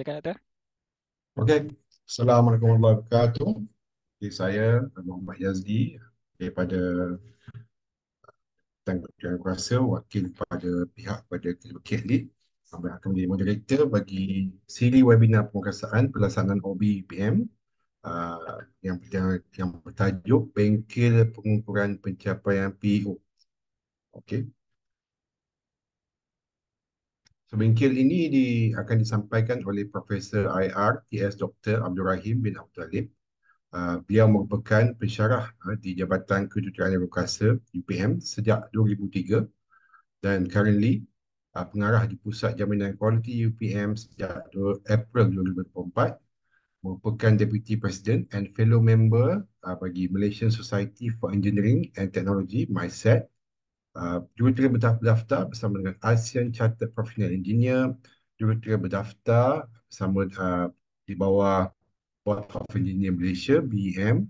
Silakan Doktor. Okey. Assalamualaikum warahmatullahi wabarakatuh. Okay, saya Muhammad Yazdi daripada Tanggungjawab Kuasa Wakil pada pihak pada Kedua saya akan menjadi moderator bagi siri webinar pengurasaan pelaksanaan OBPM uh, ah, yang, yang bertajuk Bengkel Pengukuran Pencapaian PO. E Okey. Sebengkel ini di, akan disampaikan oleh Profesor IR TS Dr. Abdul Rahim bin Abdul Talib. Uh, ah, beliau merupakan pensyarah uh, di Jabatan Kedudukan Rukasa UPM sejak 2003 dan currently uh, pengarah di Pusat Jaminan Kualiti UPM sejak 2, April 2024 merupakan Deputy President and Fellow Member uh, bagi Malaysian Society for Engineering and Technology, MySET, Ah, Jurutera berdaftar bersama dengan ASEAN Chartered Professional Engineer. Jurutera berdaftar bersama uh, di bawah Board of Engineer Malaysia, BEM.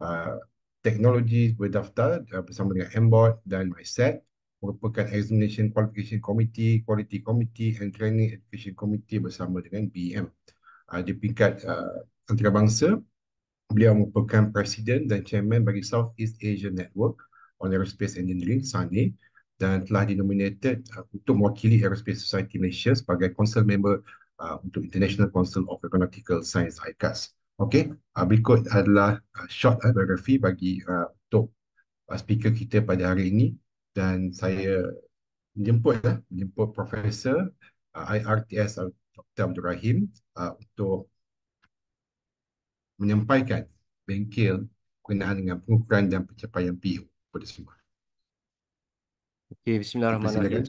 Uh, ah, Teknologi berdaftar uh, bersama dengan MBOT dan MySet merupakan Examination Qualification Committee, Quality Committee and Training Education Committee bersama dengan BEM. Uh, di peringkat uh, antarabangsa, beliau merupakan Presiden dan Chairman bagi Southeast Asia Network on Aerospace Engineering, SANE dan telah dinominated uh, untuk mewakili Aerospace Society Malaysia sebagai Council Member uh, untuk International Council of Aeronautical Science, ICAS. Okey, uh, berikut adalah uh, short uh, biography bagi uh, untuk uh, speaker kita pada hari ini dan saya menjemput, uh, menjemput Profesor uh, IRTS uh, Dr. Abdul Rahim uh, untuk menyampaikan bengkel berkenaan dengan pengukuran dan pencapaian PO por eso. Okay, bismillahirrahmanirrahim.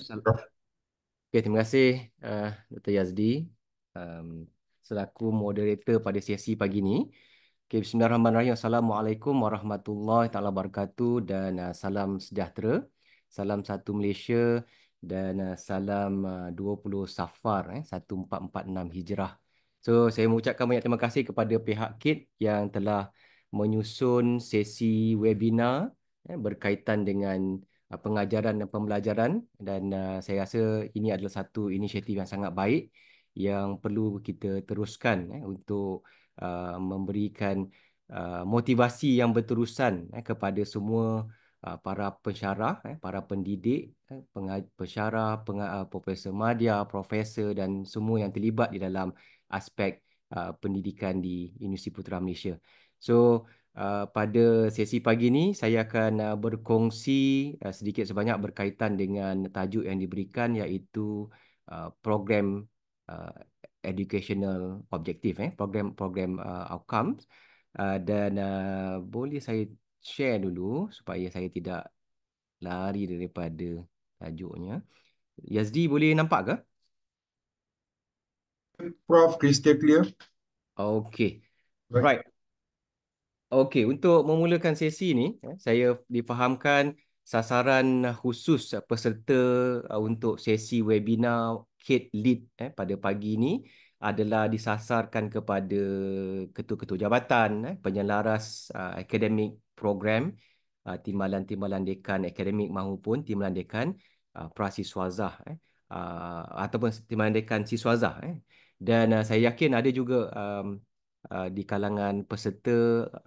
Okay, terima kasih uh, Dr. Yazdi um, selaku moderator pada sesi pagi ini. Okay, bismillahirrahmanirrahim. Assalamualaikum warahmatullahi taala wabarakatuh dan uh, salam sejahtera. Salam satu Malaysia dan uh, salam uh, 20 Safar eh 1446 Hijrah. So, saya mengucapkan banyak terima kasih kepada pihak KIT yang telah menyusun sesi webinar eh, berkaitan dengan uh, pengajaran dan pembelajaran dan uh, saya rasa ini adalah satu inisiatif yang sangat baik yang perlu kita teruskan eh, untuk uh, memberikan uh, motivasi yang berterusan eh, kepada semua uh, para pensyarah, para pendidik, eh, pensyarah, uh, Profesor Madya, Profesor dan semua yang terlibat di dalam aspek uh, pendidikan di Universiti Putra Malaysia. So, Eh, pada sesi pagi ini saya akan uh, berkongsi uh, sedikit sebanyak berkaitan dengan tajuk yang diberikan iaitu uh, program uh, educational objective eh program program uh, outcomes uh, dan uh, boleh saya share dulu supaya saya tidak lari daripada tajuknya Yazdi boleh nampak ke Prof crystal clear Okay Right, right. Okey, untuk memulakan sesi ini, eh, saya difahamkan sasaran khusus peserta uh, untuk sesi webinar Kate Lead eh, pada pagi ini adalah disasarkan kepada ketua-ketua jabatan eh, penyelaras uh, akademik program uh, timbalan-timbalan dekan akademik maupun timbalan dekan uh, prasiswazah eh, uh, ataupun timbalan dekan siswazah eh. dan uh, saya yakin ada juga um, Uh, di kalangan peserta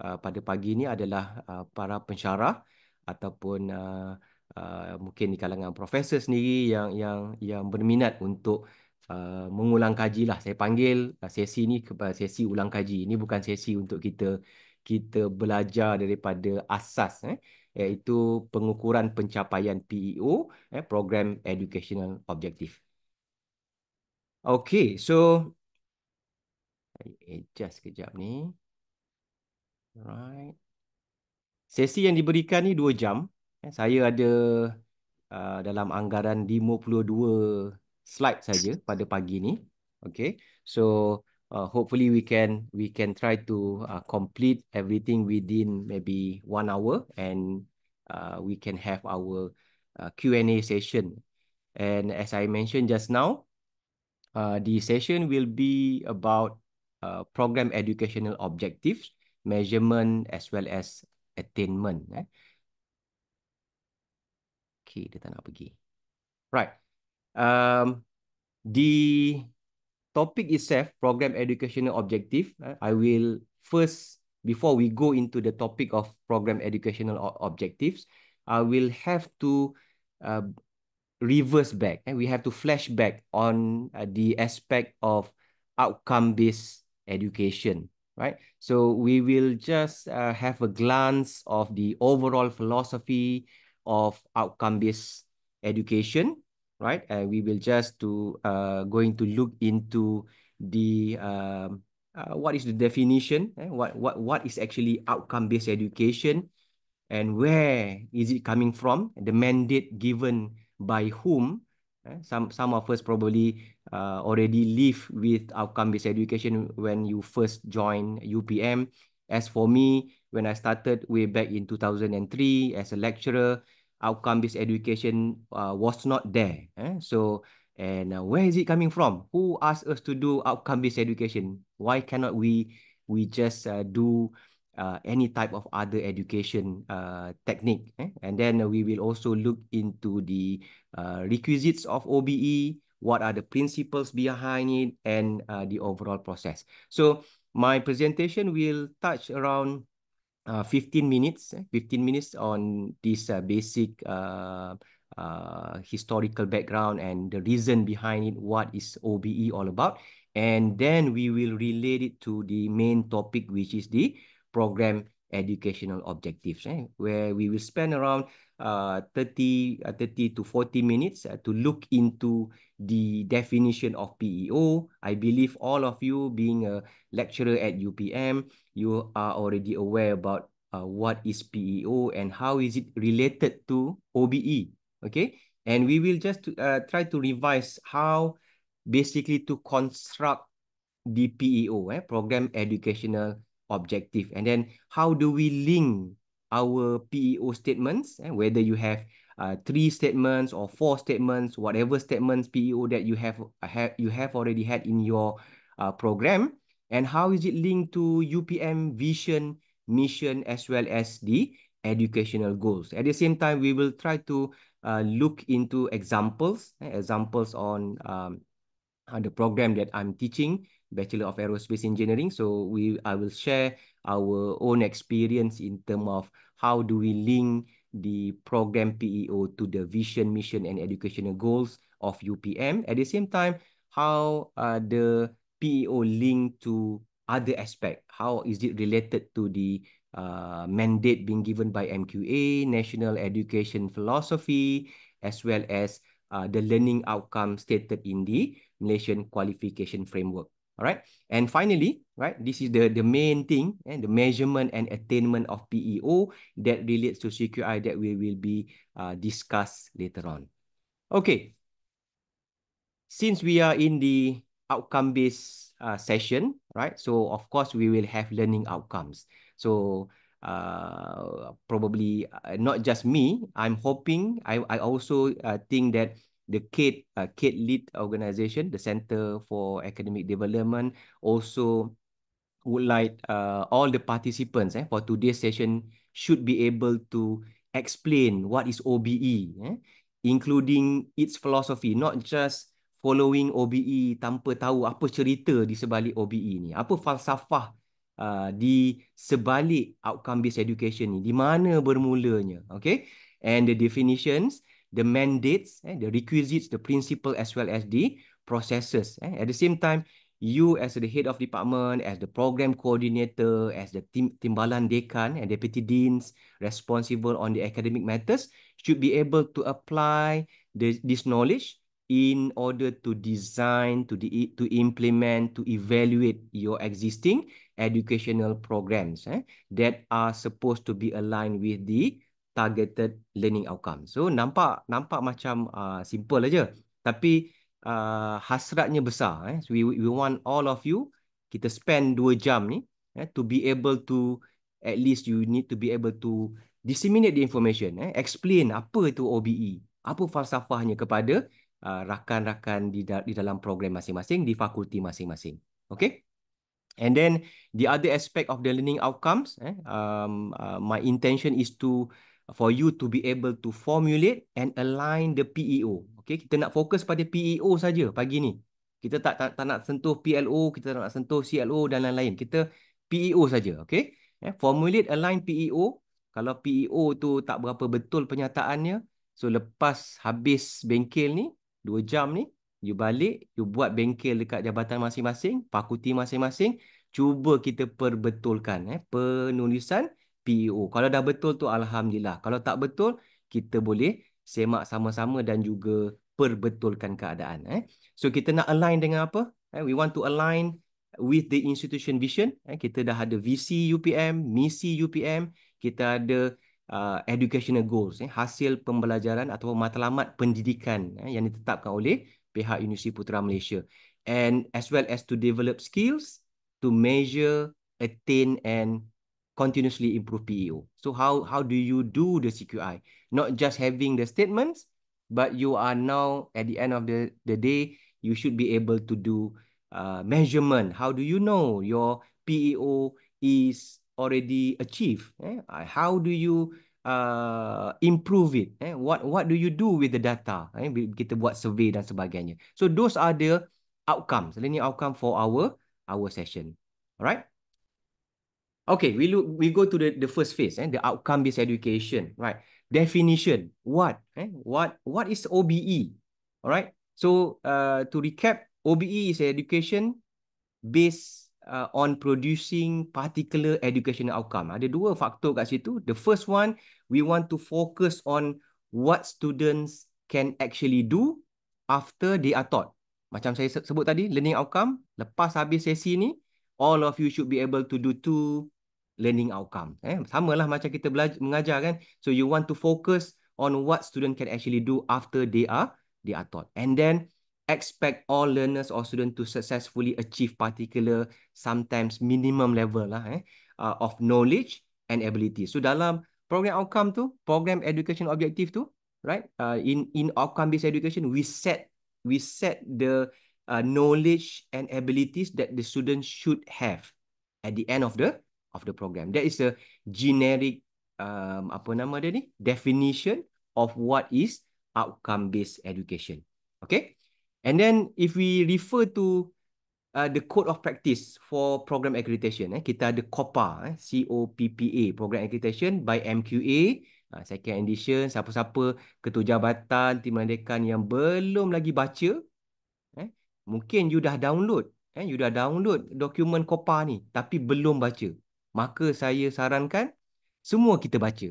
uh, pada pagi ini adalah uh, para pensyarah ataupun mungkin di kalangan profesor sendiri yang yang yang berminat untuk mengulang kaji lah. Saya panggil sesi ini kepada sesi ulang kaji. Ini bukan sesi untuk kita kita belajar daripada asas eh, iaitu pengukuran pencapaian PEO, eh, Program Educational Objective. Okay, so I adjust kejap ni. Alright. Sesi yang diberikan ni 2 jam. Eh, saya ada uh, dalam anggaran 52 slide saja pada pagi ni. Okay. So uh, hopefully we can we can try to uh, complete everything within maybe one hour and uh, we can have our uh, Q&A session. And as I mentioned just now, uh, the session will be about uh, program educational objectives, measurement as well as attainment. Eh? Okay, dia tak nak pergi. Right. Um, the topic itself, program educational objective, eh, I will first, before we go into the topic of program educational objectives, I will have to uh, reverse back and eh? we have to flash back on uh, the aspect of outcome-based education, right? So we will just uh, have a glance of the overall philosophy of outcome-based education, right? And uh, we will just to uh, going to look into the um, uh, what is the definition? Eh? What what what is actually outcome-based education, and where is it coming from? The mandate given by whom? Eh? Some some of us probably uh, already live with outcome-based education when you first join UPM. As for me, when I started way back in 2003 as a lecturer, outcome-based education uh, was not there. Eh? So, and uh, where is it coming from? Who asked us to do outcome-based education? Why cannot we we just uh, do uh, any type of other education uh, technique? Eh? And then we will also look into the uh, requisites of OBE, uh, what are the principles behind it, and uh, the overall process. So my presentation will touch around uh, 15 minutes, eh, 15 minutes on this uh, basic uh, uh, historical background and the reason behind it, what is OBE all about. And then we will relate it to the main topic, which is the program educational objectives, eh? where we will spend around uh, 30, uh, 30 to 40 minutes uh, to look into the definition of PEO. I believe all of you being a lecturer at UPM, you are already aware about uh, what is PEO and how is it related to OBE, okay? And we will just uh, try to revise how basically to construct the PEO, eh, Program Educational Objective. And then how do we link our PEO statements, eh, whether you have uh, three statements or four statements, whatever statements PEO that you have, uh, have you have already had in your uh, program, and how is it linked to UPM vision, mission, as well as the educational goals. At the same time, we will try to uh, look into examples, eh, examples on, um, on the program that I'm teaching, Bachelor of Aerospace Engineering. So we I will share our own experience in terms of how do we link the program PEO to the vision, mission, and educational goals of UPM. At the same time, how uh, the PEO linked to other aspect? How is it related to the uh, mandate being given by MQA, National Education Philosophy, as well as uh, the learning outcome stated in the Malaysian Qualification Framework. All right. And finally, right, this is the, the main thing and eh, the measurement and attainment of PEO that relates to CQI that we will be uh, discussed later on. Okay. Since we are in the outcome-based uh, session, right? So of course we will have learning outcomes. So uh, probably uh, not just me. I'm hoping. I I also uh, think that the Kate uh, Kate Lead Organization, the Center for Academic Development, also would like uh, all the participants eh, for today's session should be able to explain what is OBE, eh, including its philosophy, not just following OBE tanpa tahu apa cerita di sebalik OBE ni, apa falsafah uh, di sebalik outcome-based education ni, di mana bermulanya, okay? And the definitions, the mandates, eh, the requisites, the principle as well as the processes. Eh. At the same time, you as the head of department, as the program coordinator, as the tim timbalan dekan and eh, deputy deans responsible on the academic matters should be able to apply the, this knowledge in order to design, to, de to implement, to evaluate your existing educational programs eh, that are supposed to be aligned with the targeted learning outcome. So nampak nampak macam uh, simple aja tapi uh, hasratnya besar eh. So, we we want all of you kita spend dua jam ni eh to be able to at least you need to be able to disseminate the information eh explain apa itu OBE, apa falsafahnya kepada uh, rakan-rakan di da- di dalam program masing-masing di fakulti masing-masing. Okay? And then the other aspect of the learning outcomes, eh, um, uh, my intention is to uh, for you to be able to formulate and align the PEO. Okay, kita nak fokus pada PEO saja pagi ni. Kita tak, tak, tak nak sentuh PLO, kita tak nak sentuh CLO dan lain-lain. Kita PEO saja, okay? Eh, formulate align PEO. Kalau PEO tu tak berapa betul penyataannya, so lepas habis bengkel ni, 2 jam ni, you balik, you buat bengkel dekat jabatan masing-masing, fakulti masing-masing, cuba kita perbetulkan eh, penulisan PEO. Kalau dah betul tu alhamdulillah. Kalau tak betul, kita boleh semak sama-sama dan juga perbetulkan keadaan eh. So kita nak align dengan apa? Eh, we want to align with the institution vision. Eh, kita dah ada VC UPM, misi UPM, kita ada uh, educational goals eh, hasil pembelajaran atau matlamat pendidikan eh, yang ditetapkan oleh pihak Universiti Putra Malaysia. And as well as to develop skills to measure, attain and continuously improve PEO. So how how do you do the CQI? Not just having the statements, but you are now at the end of the the day, you should be able to do uh, measurement. How do you know your PEO is already achieved? Eh? How do you uh, improve it? Eh? What what do you do with the data? Eh? Kita buat survey dan sebagainya. So those are the outcomes. Ini outcome for our our session. Alright. Okay, we look we go to the the first phase, eh, the outcome based education, right? Definition, what, eh? what, what is OBE? All right. So, uh, to recap, OBE is education based uh, on producing particular educational outcome. Ada dua faktor kat situ. The first one, we want to focus on what students can actually do after they are taught. Macam saya sebut tadi, learning outcome, lepas habis sesi ni, all of you should be able to do two learning outcome. Eh, Sama lah macam kita belajar, mengajar kan. So you want to focus on what student can actually do after they are they are taught. And then expect all learners or student to successfully achieve particular sometimes minimum level lah eh, uh, of knowledge and ability. So dalam program outcome tu, program education objective tu, right? Uh, in in outcome based education, we set we set the uh, knowledge and abilities that the student should have at the end of the of the program. That is a generic um, apa nama dia ni? Definition of what is outcome based education. Okay. And then if we refer to uh, the code of practice for program accreditation, eh, kita ada COPPA, eh, C-O-P-P-A, program accreditation by MQA, uh, second edition, siapa-siapa ketua jabatan, timbalan dekan yang belum lagi baca, eh, mungkin you dah download, eh, you dah download dokumen COPPA ni, tapi belum baca maka saya sarankan semua kita baca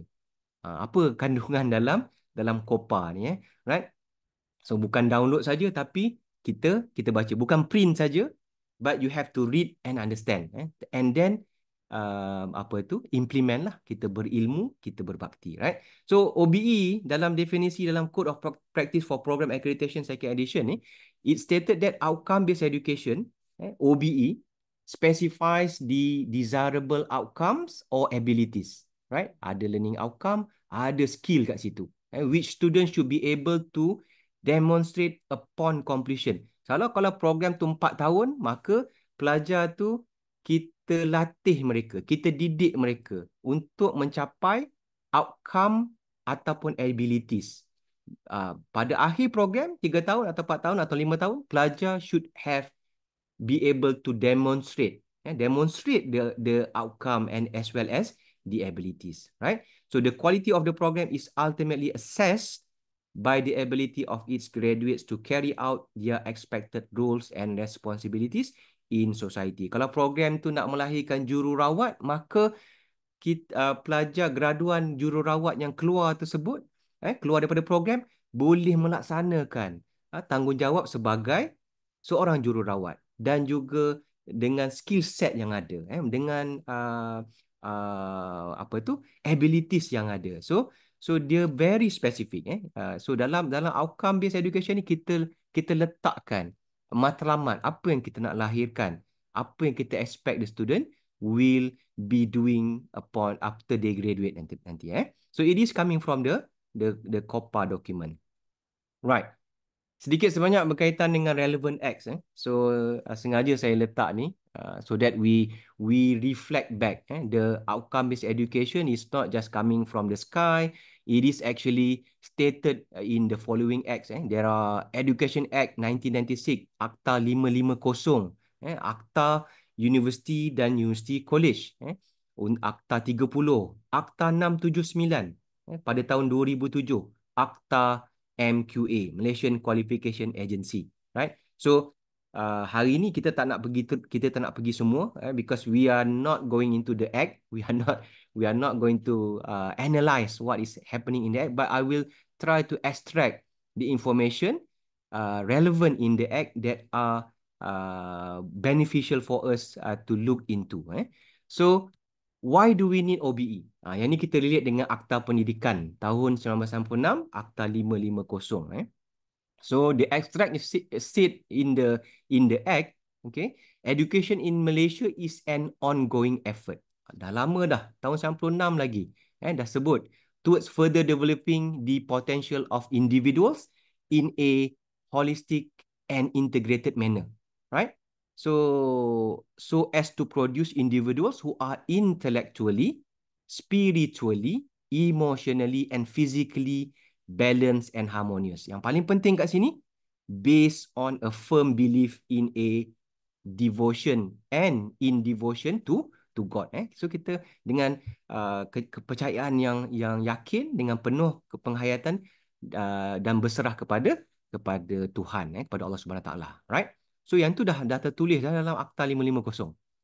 ha, apa kandungan dalam dalam kopa ni eh right so bukan download saja tapi kita kita baca bukan print saja but you have to read and understand eh and then uh, apa tu implement lah kita berilmu kita berbakti right so OBE dalam definisi dalam code of practice for program accreditation second edition ni eh? it stated that outcome based education eh OBE specifies the desirable outcomes or abilities, right? Ada learning outcome, ada skill kat situ. Eh, which students should be able to demonstrate upon completion. So, kalau program tu 4 tahun, maka pelajar tu kita latih mereka, kita didik mereka untuk mencapai outcome ataupun abilities. Uh, pada akhir program, 3 tahun atau 4 tahun atau 5 tahun, pelajar should have be able to demonstrate eh, demonstrate the the outcome and as well as the abilities right so the quality of the program is ultimately assessed by the ability of its graduates to carry out their expected roles and responsibilities in society kalau program tu nak melahirkan jururawat maka kita uh, pelajar graduan jururawat yang keluar tersebut eh keluar daripada program boleh melaksanakan uh, tanggungjawab sebagai seorang jururawat dan juga dengan skill set yang ada eh dengan uh, uh, apa tu abilities yang ada so so dia very specific eh uh, so dalam dalam outcome based education ni kita kita letakkan matlamat apa yang kita nak lahirkan apa yang kita expect the student will be doing upon after they graduate nanti nanti eh so it is coming from the the the copa document right sedikit sebanyak berkaitan dengan relevant acts eh. so uh, sengaja saya letak ni uh, so that we we reflect back eh. the outcome based education is not just coming from the sky it is actually stated in the following acts eh. there are education act 1996 akta 550 eh. akta university dan university college eh. akta 30 akta 679 eh. pada tahun 2007 akta MQA, Malaysian Qualification Agency, right? So uh, hari ini kita tak nak pergi kita tak nak pergi semua eh, because we are not going into the act, we are not we are not going to uh, analyze what is happening in the act, but I will try to extract the information uh, relevant in the act that are uh, beneficial for us uh, to look into. Eh. So Why do we need OBE? Ha, ah, yang ni kita relate dengan Akta Pendidikan tahun 1996, Akta 550. Eh. So the extract is said in the in the act, okay? Education in Malaysia is an ongoing effort. Dah lama dah, tahun 1996 lagi. Eh, dah sebut towards further developing the potential of individuals in a holistic and integrated manner. Right? so so as to produce individuals who are intellectually spiritually emotionally and physically balanced and harmonious yang paling penting kat sini based on a firm belief in a devotion and in devotion to to god eh so kita dengan uh, ke- kepercayaan yang yang yakin dengan penuh kepenghayatan uh, dan berserah kepada kepada Tuhan eh kepada Allah Subhanahu Wa taala right So yang tu dah dah tertulis dah dalam Akta 550.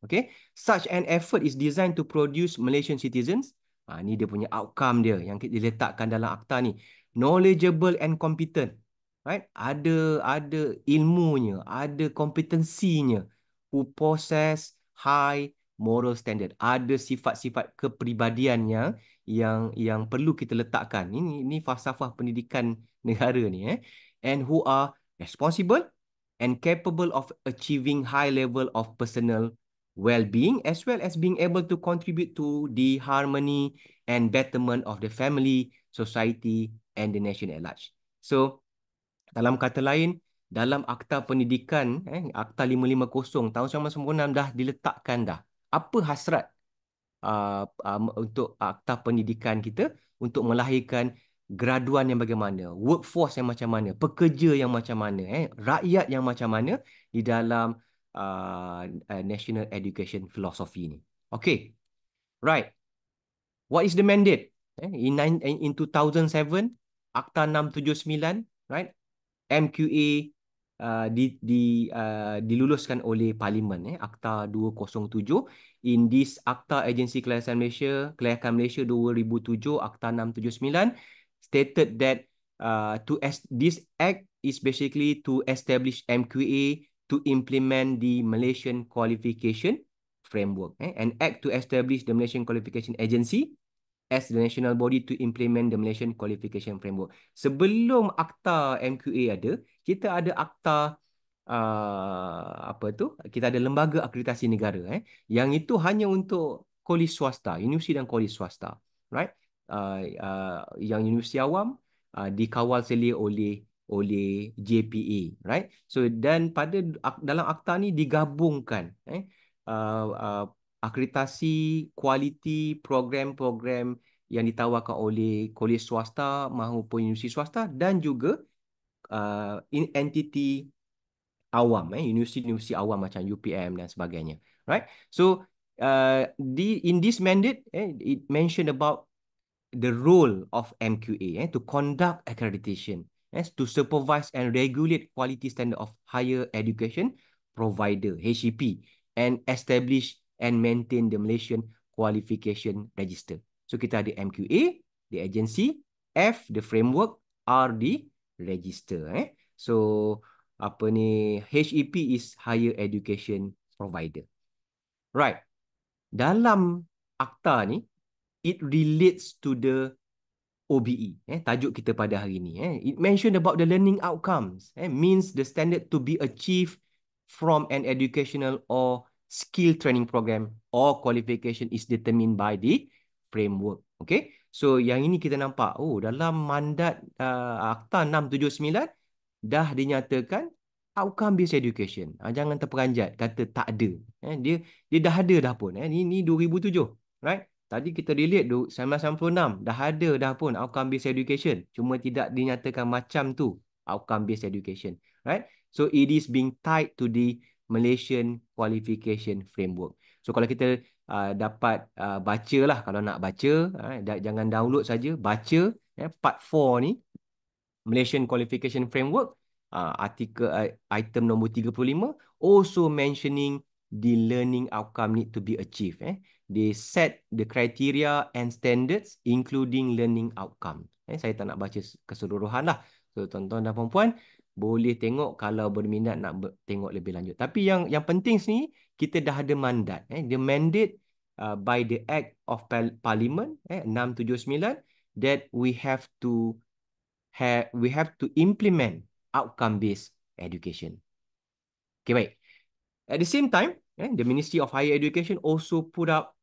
Okay. Such an effort is designed to produce Malaysian citizens. Ha, ni dia punya outcome dia yang diletakkan dalam akta ni. Knowledgeable and competent. Right? Ada ada ilmunya, ada kompetensinya. Who possess high moral standard. Ada sifat-sifat kepribadiannya yang yang perlu kita letakkan. Ini ini falsafah pendidikan negara ni eh. And who are responsible and capable of achieving high level of personal well-being as well as being able to contribute to the harmony and betterment of the family, society and the nation at large. So, dalam kata lain, dalam Akta Pendidikan, eh, Akta 550 tahun 1996 dah diletakkan dah. Apa hasrat uh, uh, untuk Akta Pendidikan kita untuk melahirkan graduan yang bagaimana, workforce yang macam mana, pekerja yang macam mana, eh, rakyat yang macam mana di dalam uh, national education philosophy ni. Okay, right. What is the mandate? Eh, in, nine, in 2007, Akta 679, right? MQA uh, di, di, uh, diluluskan oleh Parlimen, eh, Akta 207. In this Akta Agensi Kelayakan Malaysia, Kelayakan Malaysia 2007, Akta 679, stated that uh, to est- this act is basically to establish MQA to implement the Malaysian qualification framework eh? and act to establish the Malaysian qualification agency as the national body to implement the Malaysian qualification framework sebelum akta MQA ada kita ada akta uh, apa tu kita ada lembaga akreditasi negara eh yang itu hanya untuk kolej swasta universiti dan kolej swasta right Uh, uh, yang universiti awam uh, dikawal selia oleh oleh JPA right so dan pada dalam akta ni digabungkan eh uh, uh, akreditasi kualiti program-program yang ditawarkan oleh kolej swasta maupun universiti swasta dan juga uh, entiti awam eh universiti-universiti awam macam UPM dan sebagainya right so uh, di in this mandate eh it mention about the role of MQA eh, to conduct accreditation, eh, to supervise and regulate quality standard of higher education provider, HEP, and establish and maintain the Malaysian Qualification Register. So kita ada MQA, the agency, F, the framework, R, the register. Eh. So apa ni, HEP is higher education provider. Right. Dalam akta ni, it relates to the OBE eh tajuk kita pada hari ini eh it mentioned about the learning outcomes eh means the standard to be achieved from an educational or skill training program or qualification is determined by the framework okay so yang ini kita nampak oh dalam mandat uh, akta 679 dah dinyatakan outcome based education ha, jangan terperanjat kata tak ada eh dia dia dah ada dah pun eh ni ni 2007 right Tadi kita relate tu 1996 dah ada dah pun outcome based education cuma tidak dinyatakan macam tu outcome based education right so it is being tied to the Malaysian qualification framework so kalau kita uh, dapat uh, baca lah kalau nak baca uh, jangan download saja baca eh, part 4 ni Malaysian qualification framework uh, artikel uh, item nombor 35 also mentioning the learning outcome need to be achieved. Eh? They set the criteria and standards including learning outcome. Eh? Saya tak nak baca keseluruhan lah. So, tuan-tuan dan perempuan, boleh tengok kalau berminat nak ber- tengok lebih lanjut. Tapi yang yang penting sini, kita dah ada mandat. Eh? The mandate uh, by the Act of Parliament eh? 679 that we have to have we have to implement outcome based education. Okay, baik. At the same time, eh, the Ministry of Higher Education also put up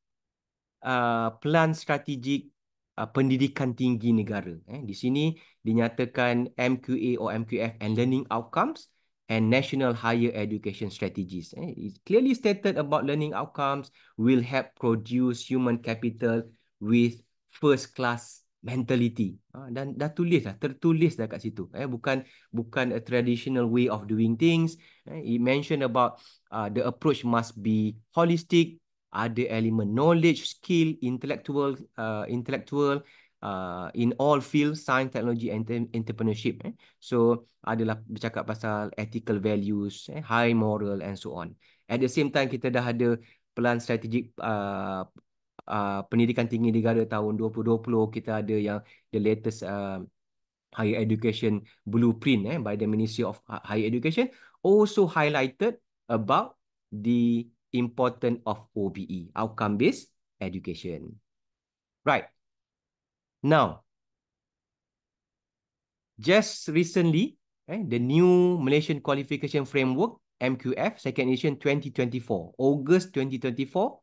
uh, plan strategik uh, pendidikan tinggi negara. Eh. Di sini dinyatakan MQA or MQF and learning outcomes and national higher education strategies. Eh. It clearly stated about learning outcomes will help produce human capital with first class mentality ha, dan dah tulis lah tertulis dah kat situ eh bukan bukan a traditional way of doing things eh, it mention about uh, the approach must be holistic ada elemen knowledge skill intellectual uh, intellectual uh, in all fields science technology and entrepreneurship eh. so adalah bercakap pasal ethical values eh, high moral and so on at the same time kita dah ada plan strategik uh, uh, pendidikan tinggi negara tahun 2020 kita ada yang the latest uh, higher education blueprint eh by the ministry of higher education also highlighted about the important of OBE outcome based education right now just recently eh, the new Malaysian qualification framework MQF second edition 2024 August 2024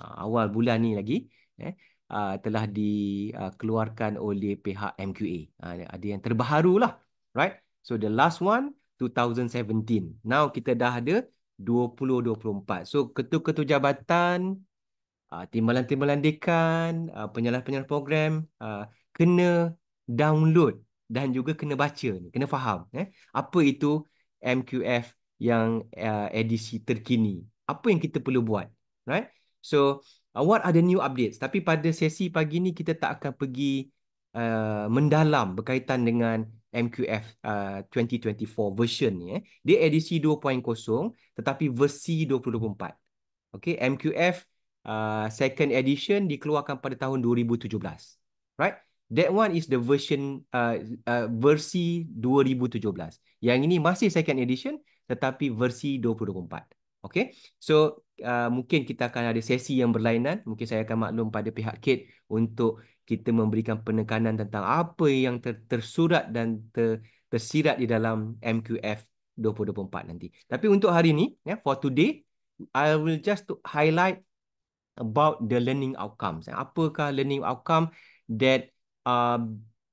uh, awal bulan ni lagi eh uh, telah dikeluarkan ha, uh, oleh pihak MQA. Uh, ada yang terbaru lah. Right? So the last one 2017. Now kita dah ada 2024. So ketua-ketua jabatan uh, timbalan-timbalan dekan, uh, penyelah-penyelah program uh, kena download dan juga kena baca ni, kena faham eh. Apa itu MQF yang uh, edisi terkini? Apa yang kita perlu buat? Right? So, uh, what are the new updates? Tapi pada sesi pagi ni kita tak akan pergi uh, mendalam berkaitan dengan MQF uh, 2024 version ni. Eh. Dia edisi 2.0 tetapi versi 2024. Okay, MQF uh, second edition dikeluarkan pada tahun 2017. Right? That one is the version uh, uh, versi 2017. Yang ini masih second edition tetapi versi 2024. Okay, so uh, mungkin kita akan ada sesi yang berlainan. Mungkin saya akan maklum pada pihak Kate untuk kita memberikan penekanan tentang apa yang ter- tersurat dan ter- tersirat di dalam MQF 2024 nanti. Tapi untuk hari ini, yeah, for today, I will just to highlight about the learning outcomes. Apakah learning outcome that uh,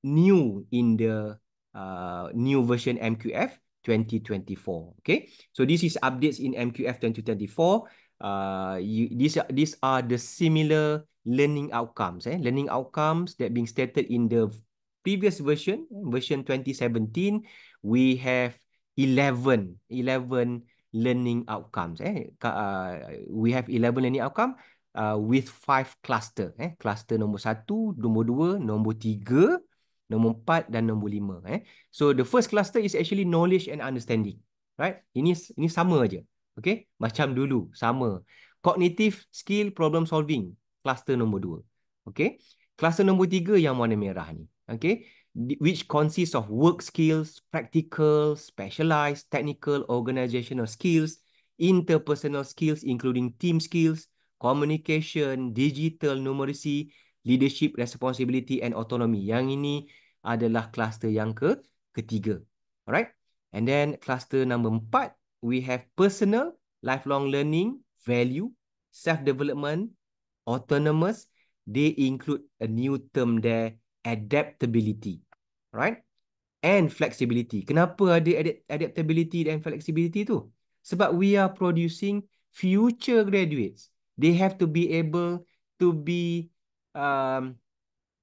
new in the uh, new version MQF? 2024. Okay, so this is updates in MQF 2024. Uh, you, these these are the similar learning outcomes. Eh, learning outcomes that being stated in the previous version, version 2017, we have 11, 11 learning outcomes. Eh, uh, we have 11 learning outcome. Uh, with five cluster, eh, cluster nombor satu, nombor dua, nombor tiga, nombor 4 dan nombor 5 eh. So the first cluster is actually knowledge and understanding. Right? Ini ini sama aja. Okay? Macam dulu sama. Cognitive skill problem solving cluster nombor 2. Okay? Cluster nombor 3 yang warna merah ni. Okay? which consists of work skills, practical, specialized, technical, organizational skills, interpersonal skills including team skills, communication, digital numeracy, leadership, responsibility and autonomy. Yang ini adalah kluster yang ke ketiga. Alright? And then kluster number empat, we have personal, lifelong learning, value, self-development, autonomous. They include a new term there, adaptability. Alright? And flexibility. Kenapa ada adapt adaptability dan flexibility tu? Sebab we are producing future graduates. They have to be able to be um,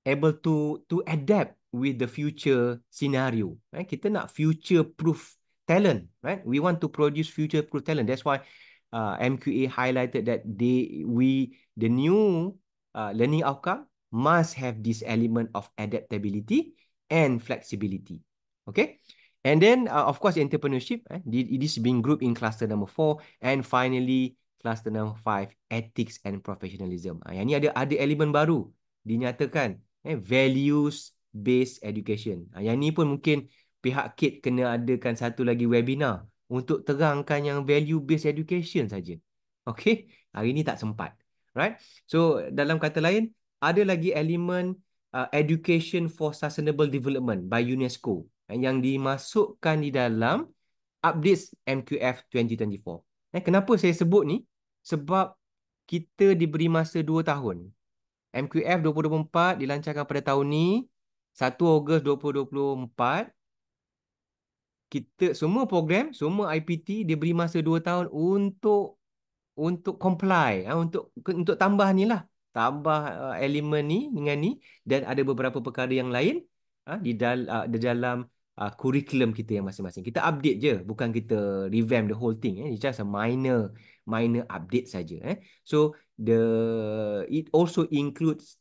able to to adapt with the future scenario. Right? Kita nak future proof talent, right? We want to produce future proof talent. That's why uh, MQA highlighted that they we the new uh, learning outcome must have this element of adaptability and flexibility. Okay. And then, uh, of course, entrepreneurship. Eh, it is being grouped in cluster number four. And finally, cluster number five, ethics and professionalism. Ha, yang ni ada ada elemen baru dinyatakan eh, values based education. Ha, yang ni pun mungkin pihak KIT kena adakan satu lagi webinar untuk terangkan yang value based education saja. Okay, hari ni tak sempat. Right? So dalam kata lain, ada lagi elemen uh, education for sustainable development by UNESCO eh, yang dimasukkan di dalam updates MQF 2024. Eh, kenapa saya sebut ni? sebab kita diberi masa 2 tahun. MQF 2024 dilancarkan pada tahun ni 1 Ogos 2024 kita semua program, semua IPT diberi masa 2 tahun untuk untuk comply ah, untuk untuk tambah ni lah tambah uh, elemen ni dengan ni dan ada beberapa perkara yang lain ah, ah, di, dalam kurikulum kita yang masing-masing kita update je bukan kita revamp the whole thing eh. it's just a minor minor update saja eh so the it also includes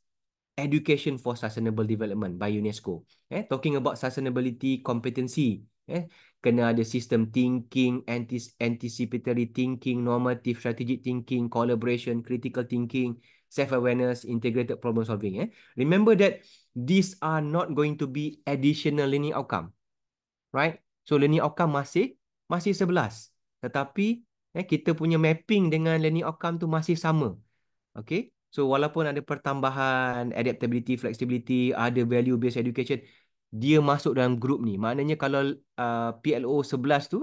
education for sustainable development by UNESCO eh talking about sustainability competency eh kena ada system thinking anticipatory thinking normative strategic thinking collaboration critical thinking self awareness integrated problem solving eh remember that these are not going to be additional learning outcome right so learning outcome masih masih 11 tetapi eh, kita punya mapping dengan learning outcome tu masih sama. Okay. So walaupun ada pertambahan adaptability, flexibility, ada value based education, dia masuk dalam group ni. Maknanya kalau uh, PLO 11 tu,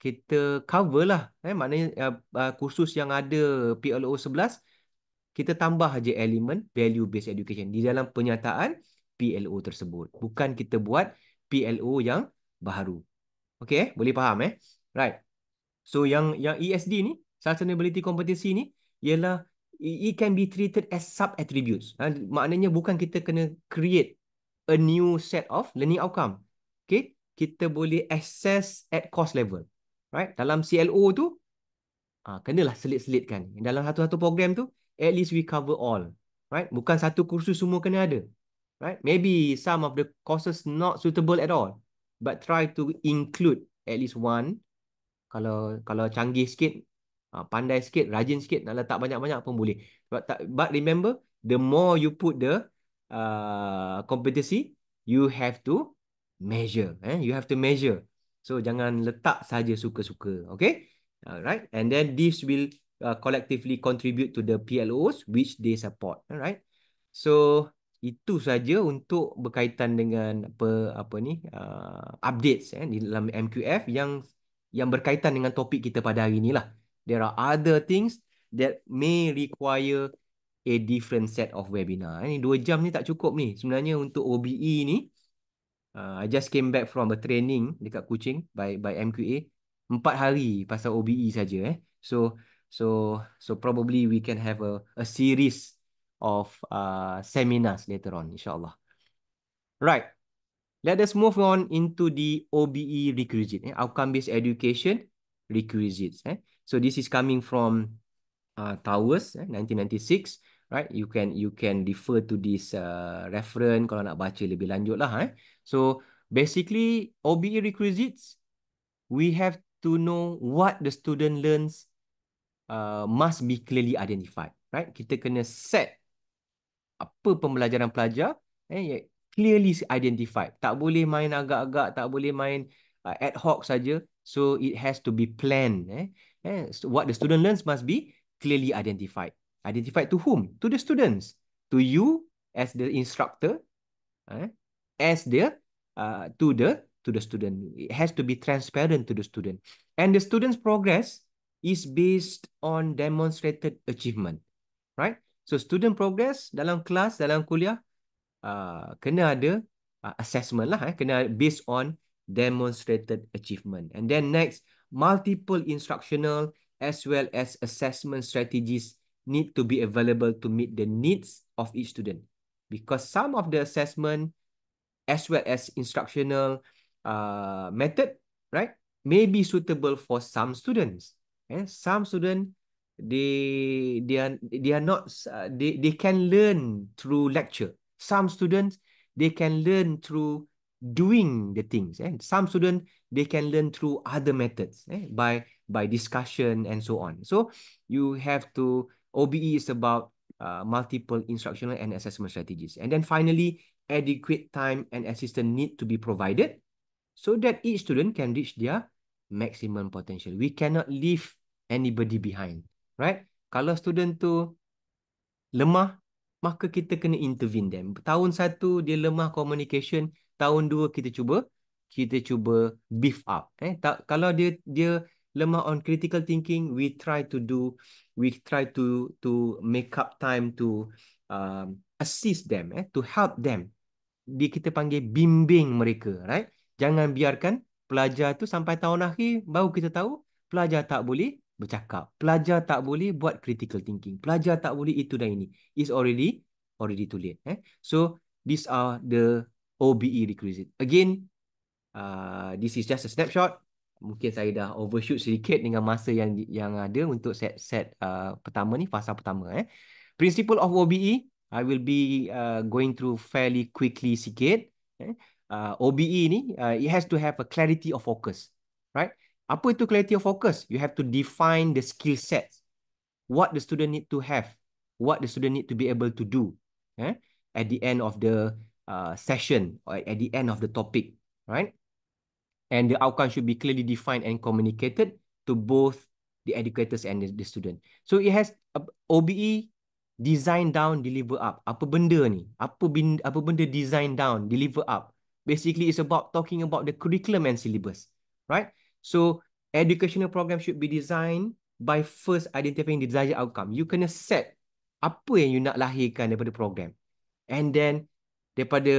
kita cover lah. Eh, maknanya uh, uh, kursus yang ada PLO 11, kita tambah je elemen value based education di dalam penyataan PLO tersebut. Bukan kita buat PLO yang baru. Okay, eh? boleh faham eh? Right. So yang yang ESD ni, sustainability competency ni ialah it can be treated as sub attributes. Ha, maknanya bukan kita kena create a new set of learning outcome. Okay, kita boleh assess at cost level. Right? Dalam CLO tu, ah ha, kenalah selit-selitkan. Dalam satu-satu program tu, at least we cover all. Right? Bukan satu kursus semua kena ada. Right? Maybe some of the courses not suitable at all. But try to include at least one kalau kalau canggih sikit ha, pandai sikit rajin sikit nak letak banyak-banyak pun boleh but, but remember the more you put the uh, competency you have to measure eh you have to measure so jangan letak saja suka-suka okay alright and then this will uh, collectively contribute to the PLOs which they support alright so itu saja untuk berkaitan dengan apa apa ni uh, updates eh di dalam MQF yang yang berkaitan dengan topik kita pada hari ini lah. There are other things that may require a different set of webinar. Ini dua jam ni tak cukup ni. Sebenarnya untuk OBE ni, uh, I just came back from a training dekat Kuching by by MQA. Empat hari pasal OBE saja eh. So so so probably we can have a a series of uh, seminars later on insyaallah. Right. Let us move on into the OBE requisite, eh? outcome-based education requisites. Eh? So this is coming from uh, Towers, eh? 1996, right? You can you can refer to this uh, reference kalau nak baca lebih lanjut lah. Eh? So basically, OBE requisites, we have to know what the student learns uh, must be clearly identified, right? Kita kena set apa pembelajaran pelajar, eh? clearly identified. Tak boleh main agak-agak, tak boleh main uh, ad hoc saja. So it has to be planned. Eh? Eh? So what the student learns must be clearly identified. Identified to whom? To the students. To you as the instructor. Eh? As the, uh, to the, to the student. It has to be transparent to the student. And the student's progress is based on demonstrated achievement. Right? So student progress dalam kelas, dalam kuliah, uh, kena ada uh, assessment lah eh kena based on demonstrated achievement and then next multiple instructional as well as assessment strategies need to be available to meet the needs of each student because some of the assessment as well as instructional uh, method right may be suitable for some students eh? some student they they are, they are not uh, they, they can learn through lecture Some students they can learn through doing the things. Eh? Some students they can learn through other methods eh? by by discussion and so on. So you have to OBE is about uh, multiple instructional and assessment strategies. And then finally, adequate time and assistance need to be provided so that each student can reach their maximum potential. We cannot leave anybody behind, right? Kalau student tu lemah, maka kita kena intervene them. Tahun satu dia lemah communication, tahun dua kita cuba kita cuba beef up. Eh, tak, kalau dia dia lemah on critical thinking, we try to do, we try to to make up time to um, assist them, eh, to help them. Di kita panggil bimbing mereka, right? Jangan biarkan pelajar tu sampai tahun akhir baru kita tahu pelajar tak boleh bercakap. Pelajar tak boleh buat critical thinking. Pelajar tak boleh itu dan ini. It's already already too late. Eh? So, these are the OBE requisite. Again, uh, this is just a snapshot. Mungkin saya dah overshoot sedikit dengan masa yang yang ada untuk set set uh, pertama ni, fasa pertama. Eh. Principle of OBE, I will be uh, going through fairly quickly sikit. Eh. Uh, OBE ni, uh, it has to have a clarity of focus. Right? Apa itu clarity of focus? You have to define the skill sets. What the student need to have. What the student need to be able to do. Eh? At the end of the uh, session or at the end of the topic. Right? And the outcome should be clearly defined and communicated to both the educators and the student. So it has uh, OBE design down, deliver up. Apa benda ni? Apa, bin, apa benda design down, deliver up? Basically, it's about talking about the curriculum and syllabus. Right? So educational program should be designed by first identifying the desired outcome. You can set apa yang you nak lahirkan daripada program. And then daripada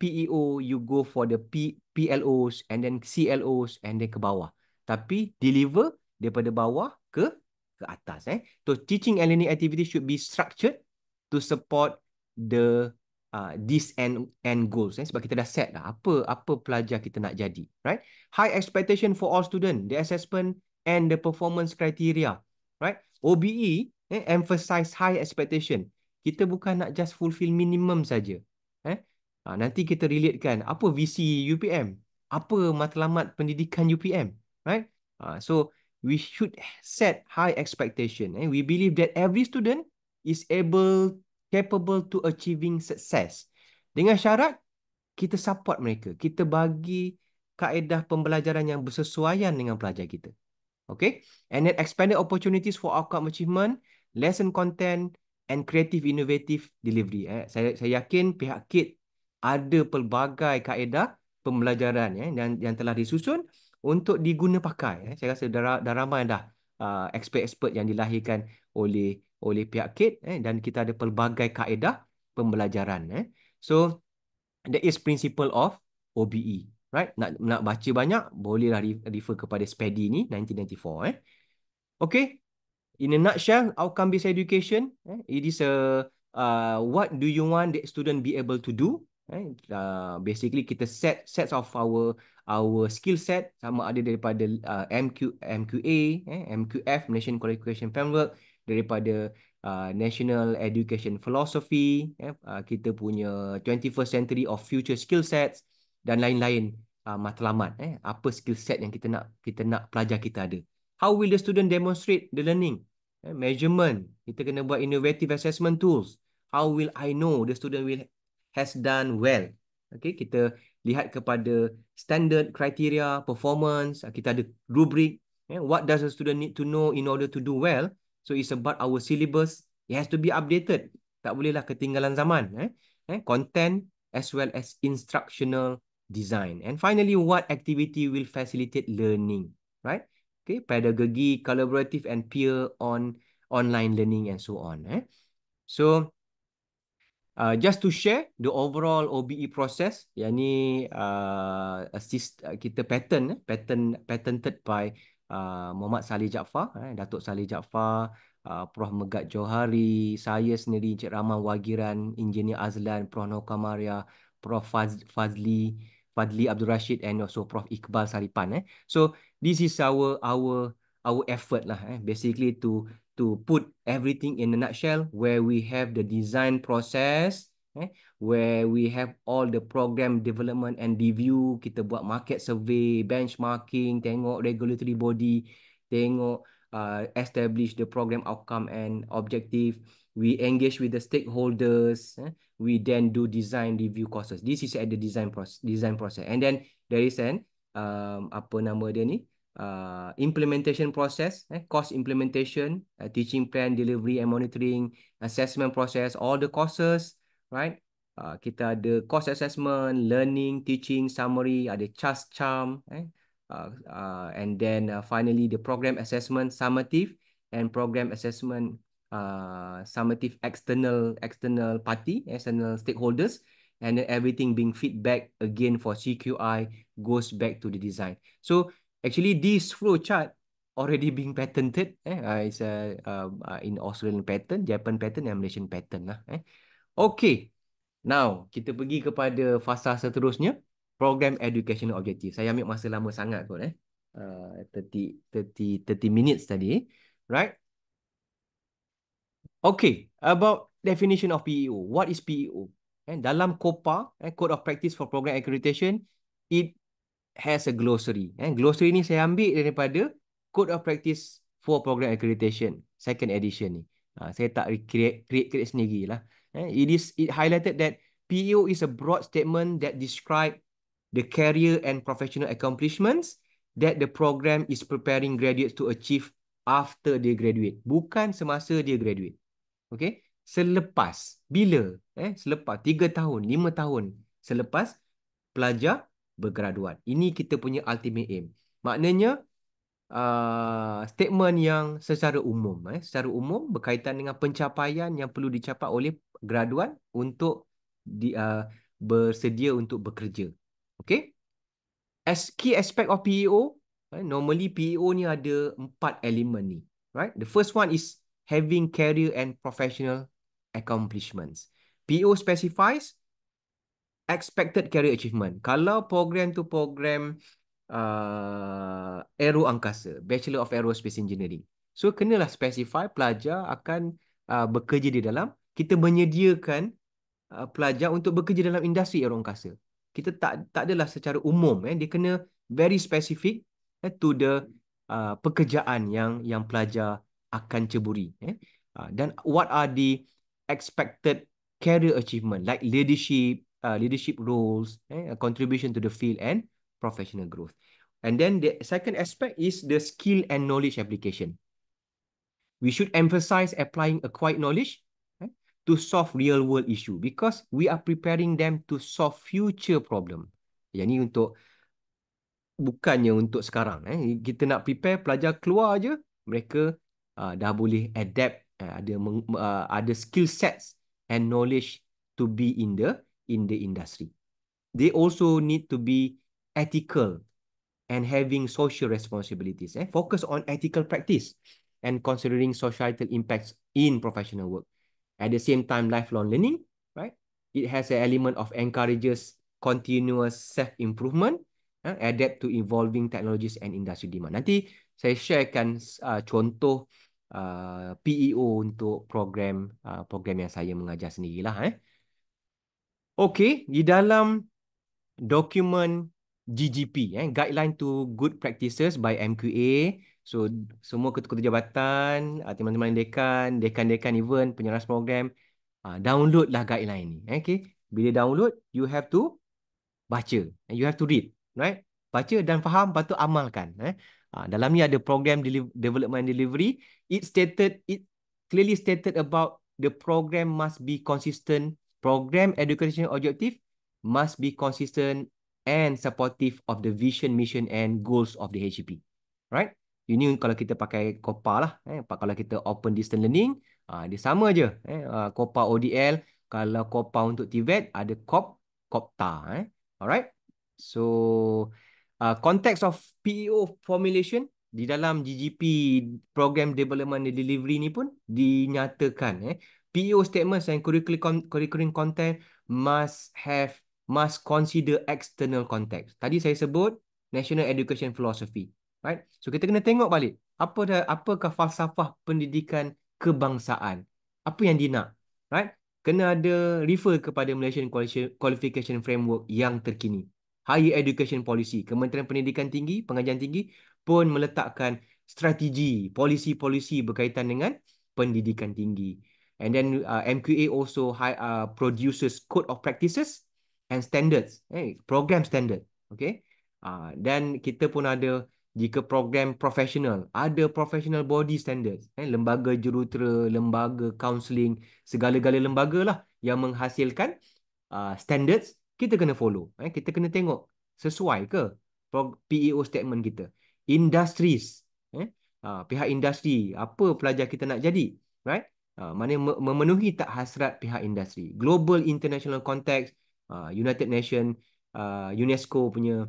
PEO, you go for the P PLOs and then CLOs and then ke bawah. Tapi deliver daripada bawah ke ke atas. Eh. So teaching and learning activity should be structured to support the Uh, this end end goals eh? sebab kita dah set dah apa apa pelajar kita nak jadi right high expectation for all student the assessment and the performance criteria right OBE eh, emphasize high expectation kita bukan nak just fulfill minimum saja eh ha, nanti kita relatekan apa VC UPM apa matlamat pendidikan UPM right ha, so we should set high expectation eh we believe that every student is able capable to achieving success. Dengan syarat kita support mereka, kita bagi kaedah pembelajaran yang bersesuaian dengan pelajar kita. Okay? And then expanded opportunities for outcome achievement, lesson content and creative innovative delivery. Eh, saya saya yakin pihak KIT ada pelbagai kaedah pembelajaran eh, yang yang telah disusun untuk diguna pakai. Eh. Saya rasa dah, dah ramai dah uh, expert-expert yang dilahirkan oleh oleh pihak KIT eh, dan kita ada pelbagai kaedah pembelajaran. Eh. So, there is principle of OBE. Right? Nak, nak baca banyak, bolehlah refer kepada SPEDI ni, 1994. Eh. Okay. In a nutshell, outcome-based education, eh, it is a uh, what do you want the student be able to do? Eh, uh, basically, kita set sets of our our skill set sama ada daripada uh, MQ, MQA, eh, MQF, Malaysian Qualification Framework, daripada uh, National Education Philosophy, eh, uh, kita punya 21st Century of Future Skill Sets dan lain-lain uh, matlamat. Eh, apa skill set yang kita nak kita nak pelajar kita ada? How will the student demonstrate the learning? Eh, measurement. Kita kena buat innovative assessment tools. How will I know the student will has done well? Okay, kita lihat kepada standard criteria performance. Kita ada rubric. Eh, what does a student need to know in order to do well? So it's about our syllabus. It has to be updated. Tak bolehlah ketinggalan zaman. Eh? Eh? Content as well as instructional design. And finally, what activity will facilitate learning? Right? Okay, pedagogy, collaborative and peer on online learning and so on. Eh? So, Uh, just to share the overall OBE process, yang ni uh, assist uh, kita pattern, eh, pattern patented by Ah, Muhammad Salih Jaafar, eh, Datuk Salih Jaafar, uh, Prof. Megat Johari, saya sendiri, Encik Rahman Wagiran, Engineer Azlan, Prof. Noh Kamaria, Prof. Fazli, Fadli Abdul Rashid and also Prof. Iqbal Saripan. Eh. So this is our our our effort lah, eh. basically to to put everything in a nutshell where we have the design process eh, where we have all the program development and review, kita buat market survey, benchmarking, tengok regulatory body, tengok uh, establish the program outcome and objective. We engage with the stakeholders. Eh, we then do design review courses. This is at the design process. Design process, and then there is an um, apa nama dia ni? Uh, implementation process, eh, course implementation, uh, teaching plan, delivery and monitoring, assessment process, all the courses, right? Uh, kita ada course assessment, learning, teaching, summary, ada CHAS, CHAM, eh? uh, uh, and then uh, finally the program assessment summative and program assessment uh, summative external external party, external stakeholders, and then everything being feedback again for CQI goes back to the design. So actually this flow chart already being patented. Eh? Uh, it's a, uh, uh, in Australian pattern, Japan pattern, and Malaysian pattern. Lah, eh? Okay. Now, kita pergi kepada fasa seterusnya. Program Educational Objective. Saya ambil masa lama sangat kot eh. Uh, 30, 30, 30 minutes tadi. Right? Okay. About definition of PEO. What is PEO? Eh, dalam COPA, eh, Code of Practice for Program Accreditation, it has a glossary. Eh, glossary ni saya ambil daripada Code of Practice for Program Accreditation, second edition ni. Uh, saya tak create, create, create sendiri lah. Eh, It is it highlighted that PEO is a broad statement that describe the career and professional accomplishments that the program is preparing graduates to achieve after they graduate. Bukan semasa dia graduate. Okay? Selepas. Bila? Eh? Selepas. tiga tahun, lima tahun. Selepas pelajar bergraduan. Ini kita punya ultimate aim. Maknanya, uh, statement yang secara umum. Eh, secara umum berkaitan dengan pencapaian yang perlu dicapai oleh graduan untuk di, uh, bersedia untuk bekerja. Okay. As key aspect of PEO, right? Eh, normally PEO ni ada empat elemen ni. Right? The first one is having career and professional accomplishments. PEO specifies expected career achievement. Kalau program tu program uh, aero angkasa, Bachelor of Aerospace Engineering. So, kenalah specify pelajar akan uh, bekerja di dalam kita menyediakan uh, pelajar untuk bekerja dalam industri orang aerongkasa. Kita tak tak adalah secara umum eh dia kena very specific eh, to the uh, pekerjaan yang yang pelajar akan ceburi eh. Uh, dan what are the expected career achievement like leadership uh, leadership roles eh a contribution to the field and professional growth. And then the second aspect is the skill and knowledge application. We should emphasize applying acquired knowledge to solve real world issue because we are preparing them to solve future problem. Yang ni untuk bukannya untuk sekarang eh kita nak prepare pelajar keluar aja mereka uh, dah boleh adapt uh, ada meng, uh, ada skill sets and knowledge to be in the in the industry. They also need to be ethical and having social responsibilities eh focus on ethical practice and considering societal impacts in professional work at the same time lifelong learning right it has an element of encourages continuous self improvement uh, adapt to evolving technologies and industry demand nanti saya sharekan uh, contoh uh, PEO untuk program uh, program yang saya mengajar sendirilah eh okey di dalam dokumen GGP eh guideline to good practices by MQA So semua kutu-kutu jabatan, ah, teman-teman dekan, dekan-dekan even penyelaras program, uh, downloadlah guideline ni. Eh, okay. Bila download, you have to baca. And you have to read. Right? Baca dan faham, baru amalkan. Eh? Uh, dalam ni ada program deli- development delivery. It stated, it clearly stated about the program must be consistent. Program education objective must be consistent and supportive of the vision, mission and goals of the HEP. Right? Ini kalau kita pakai COPPA lah. Eh. Kalau kita open distance learning, uh, dia sama je. Eh. Uh, ah, ODL, kalau COPPA untuk TVET, ada COP, COPTA. Eh. Alright? So, uh, context of PEO formulation di dalam GGP program development and delivery ni pun dinyatakan. Eh. PEO statements and curriculum content must have must consider external context. Tadi saya sebut National Education Philosophy right so kita kena tengok balik apa dah apakah falsafah pendidikan kebangsaan apa yang dia nak right kena ada refer kepada Malaysian Qualification Framework yang terkini Higher Education Policy Kementerian Pendidikan Tinggi Pengajian Tinggi pun meletakkan strategi polisi-polisi berkaitan dengan pendidikan tinggi and then uh, MQA also high, uh, produces code of practices and standards eh program standard okay uh, dan kita pun ada jika program profesional ada professional body standards eh lembaga jurutera lembaga counselling, segala-gala lembaga lah yang menghasilkan uh, standards kita kena follow eh kita kena tengok sesuai ke PEO statement kita industries eh uh, pihak industri apa pelajar kita nak jadi right uh, mana memenuhi tak hasrat pihak industri global international context uh, united nation uh, unesco punya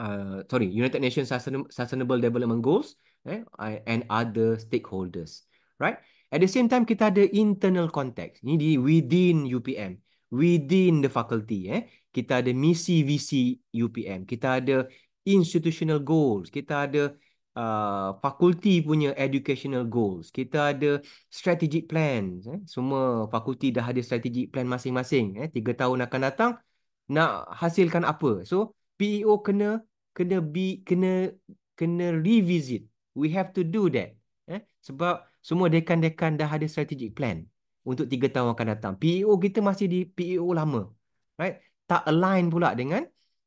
uh, sorry, United Nations Sustainable Development Goals eh, and other stakeholders, right? At the same time, kita ada internal context. Ini di within UPM, within the faculty. Eh. Kita ada misi visi UPM. Kita ada institutional goals. Kita ada uh, faculty punya educational goals. Kita ada strategic plans. Eh. Semua fakulti dah ada strategic plan masing-masing. Eh. Tiga tahun akan datang, nak hasilkan apa. So, PEO kena kena be kena kena revisit we have to do that eh sebab semua dekan-dekan dah ada strategic plan untuk 3 tahun akan datang PEO kita masih di PEO lama right tak align pula dengan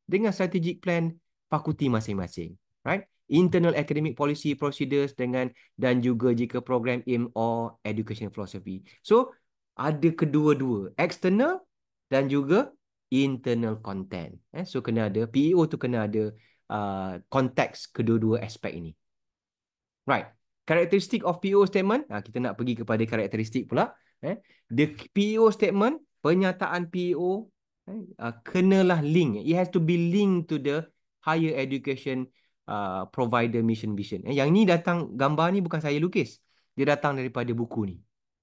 dengan strategic plan fakulti masing-masing right internal academic policy procedures dengan dan juga jika program aim or education philosophy so ada kedua-dua external dan juga internal content eh so kena ada PEO tu kena ada konteks uh, kedua-dua aspek ini. Right. Karakteristik of PO statement, ha, kita nak pergi kepada karakteristik pula. Eh. The PO statement, pernyataan PO, eh, uh, kenalah link. It has to be linked to the higher education uh, provider mission vision. Eh, yang ni datang, gambar ni bukan saya lukis. Dia datang daripada buku ni.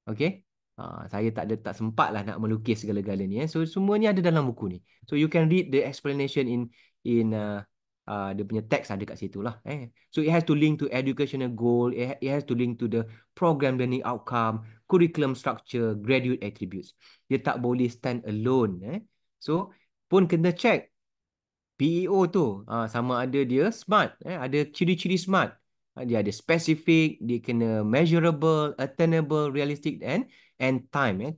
Okay. Uh, saya tak ada tak sempat lah nak melukis segala-galanya. Eh. So, semua ni ada dalam buku ni. So, you can read the explanation in in uh, uh, dia punya teks ada kat situ lah. Eh. So it has to link to educational goal, it, ha-, it has to link to the program learning outcome, curriculum structure, graduate attributes. Dia tak boleh stand alone. Eh. So pun kena check PEO tu uh, sama ada dia smart, eh. ada ciri-ciri smart. Uh, dia ada specific, dia kena measurable, attainable, realistic and and time. Eh.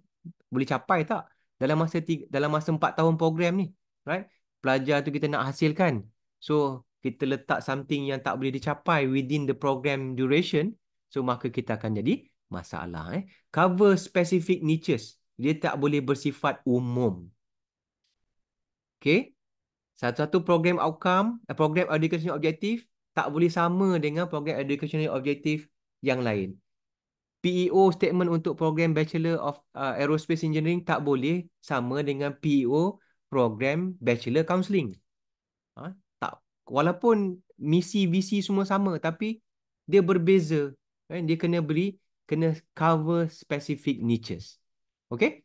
Boleh capai tak? dalam masa tiga, dalam masa 4 tahun program ni right pelajar tu kita nak hasilkan So kita letak something yang tak boleh dicapai within the program duration. So maka kita akan jadi masalah. Eh. Cover specific niches. Dia tak boleh bersifat umum. Okay. Satu-satu program outcome, eh, program educational objective tak boleh sama dengan program educational objective yang lain. PEO statement untuk program Bachelor of uh, Aerospace Engineering tak boleh sama dengan PEO program Bachelor Counseling. Ha? walaupun misi visi semua sama tapi dia berbeza kan dia kena beri kena cover specific niches okay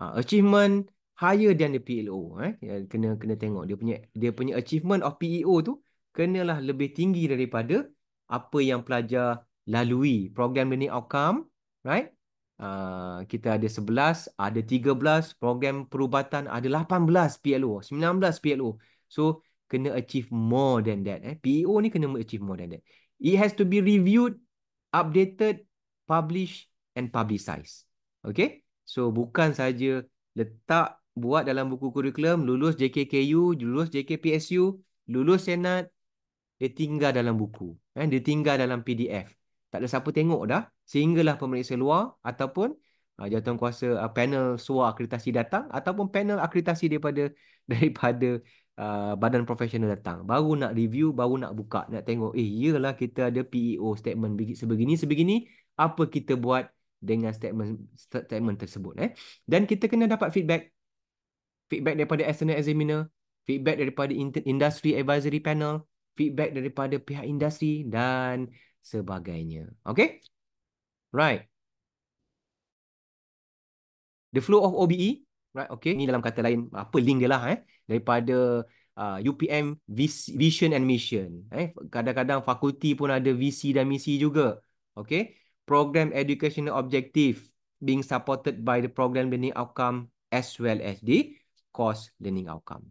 uh, achievement higher than the PLO eh ya, kena kena tengok dia punya dia punya achievement of PEO tu kenalah lebih tinggi daripada apa yang pelajar lalui program learning outcome right uh, kita ada 11 ada 13 program perubatan ada 18 PLO 19 PLO so kena achieve more than that. Eh. PEO ni kena achieve more than that. It has to be reviewed, updated, published and publicized. Okay? So, bukan saja letak buat dalam buku kurikulum, lulus JKKU, lulus JKPSU, lulus Senat, dia tinggal dalam buku. Eh. Dia tinggal dalam PDF. Tak ada siapa tengok dah. Sehinggalah pemeriksa luar ataupun uh, ah, jawatan kuasa uh, ah, panel suar akreditasi datang ataupun panel akreditasi daripada daripada Uh, badan profesional datang baru nak review baru nak buka nak tengok eh iyalah kita ada PEO statement sebegini sebegini apa kita buat dengan statement statement tersebut eh dan kita kena dapat feedback feedback daripada external examiner feedback daripada industry advisory panel feedback daripada pihak industri dan sebagainya Okay, right the flow of OBE right Okay. ni dalam kata lain apa link dia lah eh daripada uh, UPM vis- vision and mission eh kadang-kadang fakulti pun ada visi dan misi juga okay program educational objective being supported by the program learning outcome as well as the course learning outcome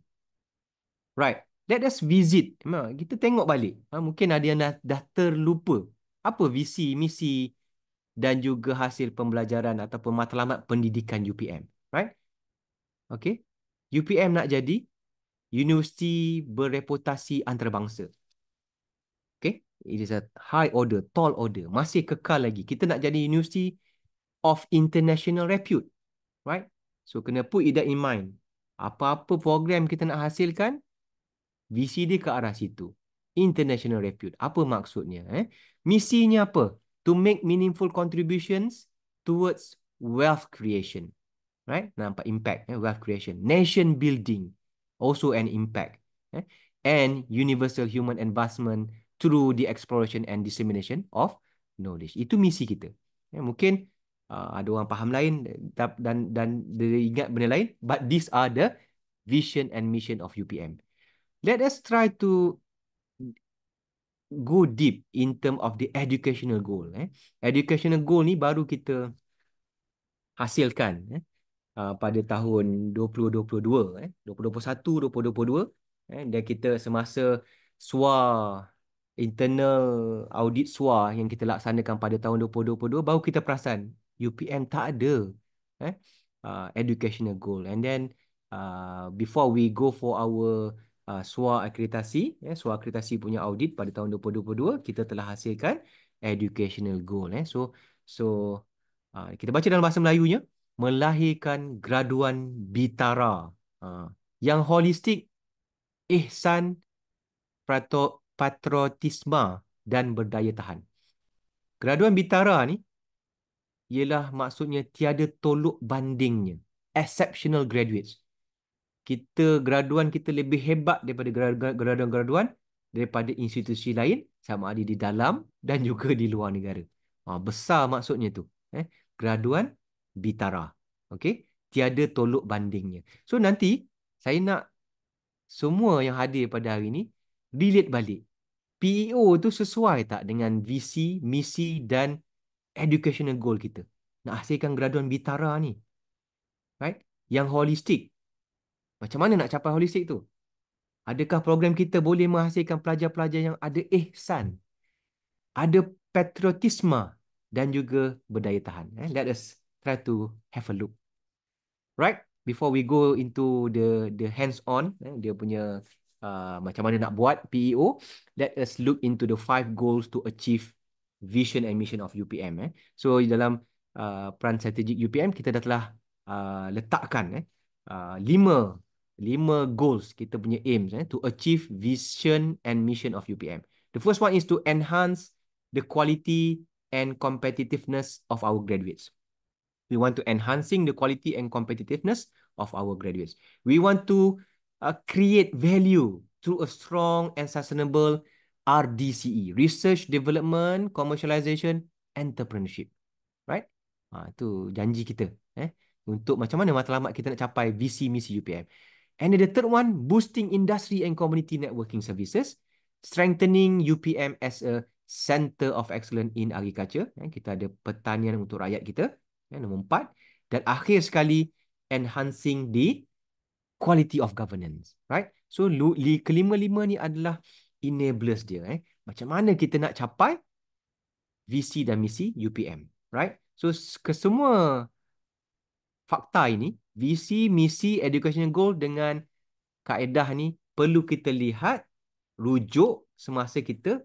right let us visit kita tengok balik ha, mungkin ada yang dah, dah terlupa apa visi misi dan juga hasil pembelajaran ataupun matlamat pendidikan UPM right okay UPM nak jadi universiti bereputasi antarabangsa. Okay? It is a high order, tall order. Masih kekal lagi. Kita nak jadi universiti of international repute. Right? So, kena put that in mind. Apa-apa program kita nak hasilkan, visi dia ke arah situ. International repute. Apa maksudnya? Eh? Misinya apa? To make meaningful contributions towards wealth creation. Right? Nampak impact. Eh? Wealth creation. Nation building also an impact. Eh? And universal human advancement through the exploration and dissemination of knowledge. Itu misi kita. Eh, mungkin uh, ada orang faham lain dan dan dia ingat benda lain. But these are the vision and mission of UPM. Let us try to go deep in term of the educational goal. Eh. Educational goal ni baru kita hasilkan. Eh. Uh, pada tahun 2022 eh 2021 2022 eh dan kita semasa SWA internal audit SWA yang kita laksanakan pada tahun 2022 baru kita perasan UPM tak ada eh uh, educational goal and then uh, before we go for our uh, SWA akreditasi eh SWA akreditasi punya audit pada tahun 2022 kita telah hasilkan educational goal eh so so uh, kita baca dalam bahasa Melayunya melahirkan graduan bitara uh, yang holistik ihsan patriotisme dan berdaya tahan graduan bitara ni ialah maksudnya tiada tolok bandingnya exceptional graduates kita graduan kita lebih hebat daripada graduan-graduan daripada institusi lain sama ada di dalam dan juga di luar negara. Ha, besar maksudnya tu. Eh, graduan bitara. Okey? Tiada tolok bandingnya. So nanti saya nak semua yang hadir pada hari ini relate balik. PEO tu sesuai tak dengan visi, misi dan educational goal kita? Nak hasilkan graduan bitara ni. Right? Yang holistik. Macam mana nak capai holistik tu? Adakah program kita boleh menghasilkan pelajar-pelajar yang ada ihsan? Ada patriotisme dan juga berdaya tahan. Eh, let us try to have a look. Right? Before we go into the the hands-on, eh, dia punya uh, macam mana nak buat PEO, let us look into the five goals to achieve vision and mission of UPM. Eh. So, dalam uh, peran strategik UPM, kita dah telah uh, letakkan eh, uh, lima lima goals kita punya aims eh, to achieve vision and mission of UPM. The first one is to enhance the quality and competitiveness of our graduates. We want to enhancing the quality and competitiveness of our graduates. We want to uh, create value through a strong and sustainable RDCE, research, development, commercialization, entrepreneurship. Right? Ha, itu janji kita. Eh? Untuk macam mana matlamat kita nak capai VC misi UPM. And the third one, boosting industry and community networking services, strengthening UPM as a center of excellence in agriculture. Eh? Kita ada pertanian untuk rakyat kita. Ya, nombor empat. Dan akhir sekali, enhancing the quality of governance. Right? So, kelima-lima ni adalah enablers dia. Eh. Macam mana kita nak capai visi dan misi UPM. Right? So, kesemua fakta ini, visi, misi, educational goal dengan kaedah ni perlu kita lihat rujuk semasa kita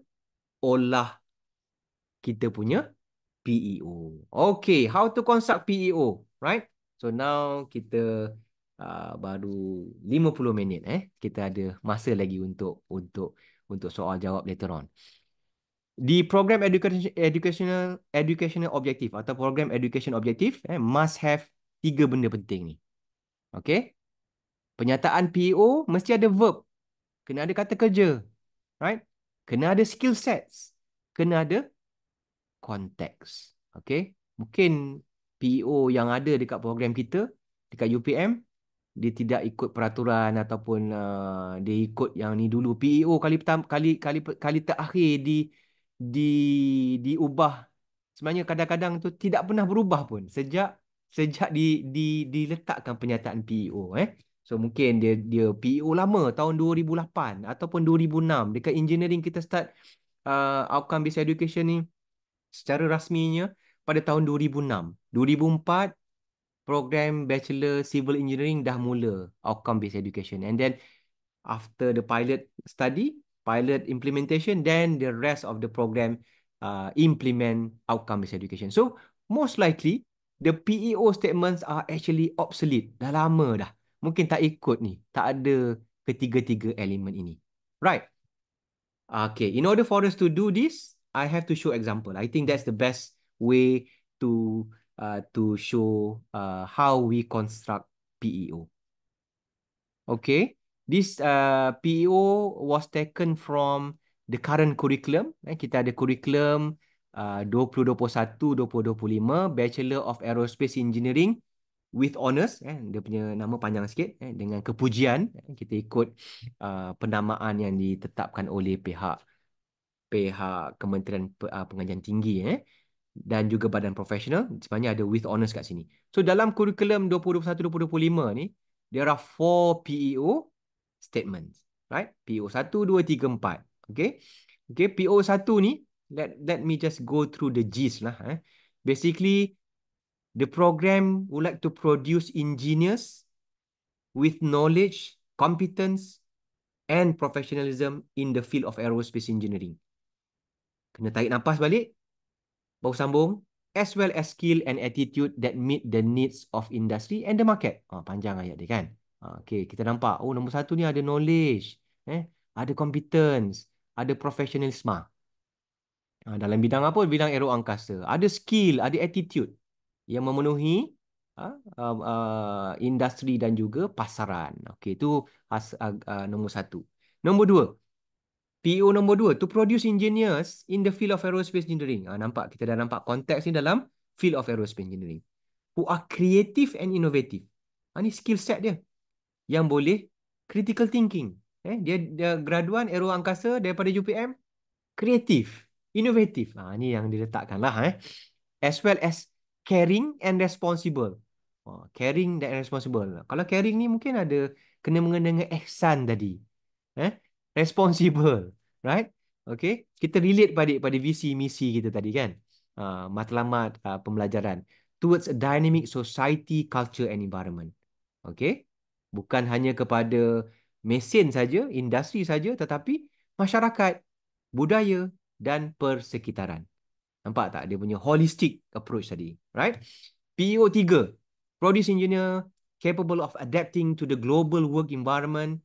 olah kita punya PEO. Okay, how to construct PEO, right? So now kita uh, baru 50 minit eh. Kita ada masa lagi untuk untuk untuk soal jawab later on. Di program education, educational educational objective atau program education objective eh, must have tiga benda penting ni. Okay? Penyataan PEO mesti ada verb. Kena ada kata kerja. Right? Kena ada skill sets. Kena ada konteks, Okay. Mungkin PEO yang ada dekat program kita, dekat UPM, dia tidak ikut peraturan ataupun uh, dia ikut yang ni dulu. PEO kali pertama, kali, kali, kali terakhir di, di, diubah. Sebenarnya kadang-kadang tu tidak pernah berubah pun. Sejak sejak di, di, diletakkan penyataan PEO. Eh. So mungkin dia dia PEO lama tahun 2008 ataupun 2006 dekat engineering kita start uh, outcome based education ni secara rasminya pada tahun 2006. 2004, program Bachelor Civil Engineering dah mula outcome-based education. And then, after the pilot study, pilot implementation, then the rest of the program uh, implement outcome-based education. So, most likely, the PEO statements are actually obsolete. Dah lama dah. Mungkin tak ikut ni. Tak ada ketiga-tiga elemen ini. Right. Okay, in order for us to do this, I have to show example. I think that's the best way to uh, to show uh, how we construct PEO. Okay, this uh, PEO was taken from the current curriculum. Eh, kita ada curriculum uh, 2021-2025 Bachelor of Aerospace Engineering with Honours. Eh, dia punya nama panjang sikit. Eh, dengan kepujian, eh, kita ikut uh, penamaan yang ditetapkan oleh pihak pihak Kementerian ah, Pengajian Tinggi eh dan juga badan profesional sebenarnya ada with honors kat sini. So dalam kurikulum 2021-2025 ni there are four PEO statements, right? PEO 1 2 3 4. Okay? Okay, PEO 1 ni let let me just go through the gist lah eh. Basically the program would like to produce engineers with knowledge, competence and professionalism in the field of aerospace engineering. Kena tarik nafas balik. Baru sambung. As well as skill and attitude that meet the needs of industry and the market. Oh panjang ayat dia kan. Ah, okay, kita nampak. Oh, nombor satu ni ada knowledge. Eh, ada competence. Ada professionalism. Ah, dalam bidang apa? Bidang aero angkasa. Ada skill, ada attitude yang memenuhi uh, uh, um, industri dan juga pasaran. Okay, itu as, uh, uh, nombor satu. Nombor dua. PO e nombor dua to produce engineers in the field of aerospace engineering. ha, nampak kita dah nampak konteks ni dalam field of aerospace engineering. Who are creative and innovative. Ah ha, ni skill set dia. Yang boleh critical thinking. Eh dia, dia graduan aero angkasa daripada UPM creative, innovative. Ah ha, ni yang diletakkanlah eh. As well as caring and responsible. Oh, caring dan responsible. Kalau caring ni mungkin ada kena mengena dengan ihsan tadi. Eh responsible. Right? Okay. Kita relate pada, pada visi, misi kita tadi kan. Uh, matlamat uh, pembelajaran. Towards a dynamic society, culture and environment. Okay? Bukan hanya kepada mesin saja, industri saja tetapi masyarakat, budaya dan persekitaran. Nampak tak? Dia punya holistic approach tadi. Right? PO3. Produce engineer capable of adapting to the global work environment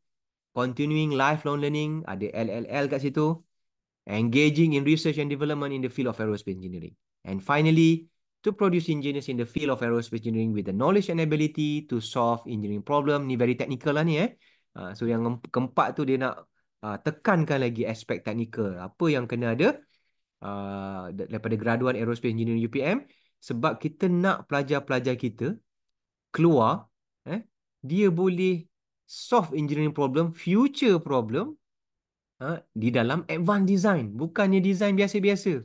continuing lifelong learning, ada LLL kat situ, engaging in research and development in the field of aerospace engineering. And finally, to produce engineers in the field of aerospace engineering with the knowledge and ability to solve engineering problem. Ni very technical lah ni eh. Uh, so yang keempat tu dia nak uh, tekankan lagi aspek teknikal. Apa yang kena ada uh, daripada graduan aerospace engineering UPM sebab kita nak pelajar-pelajar kita keluar eh, dia boleh solve engineering problem, future problem ha, di dalam advanced design. Bukannya design biasa-biasa.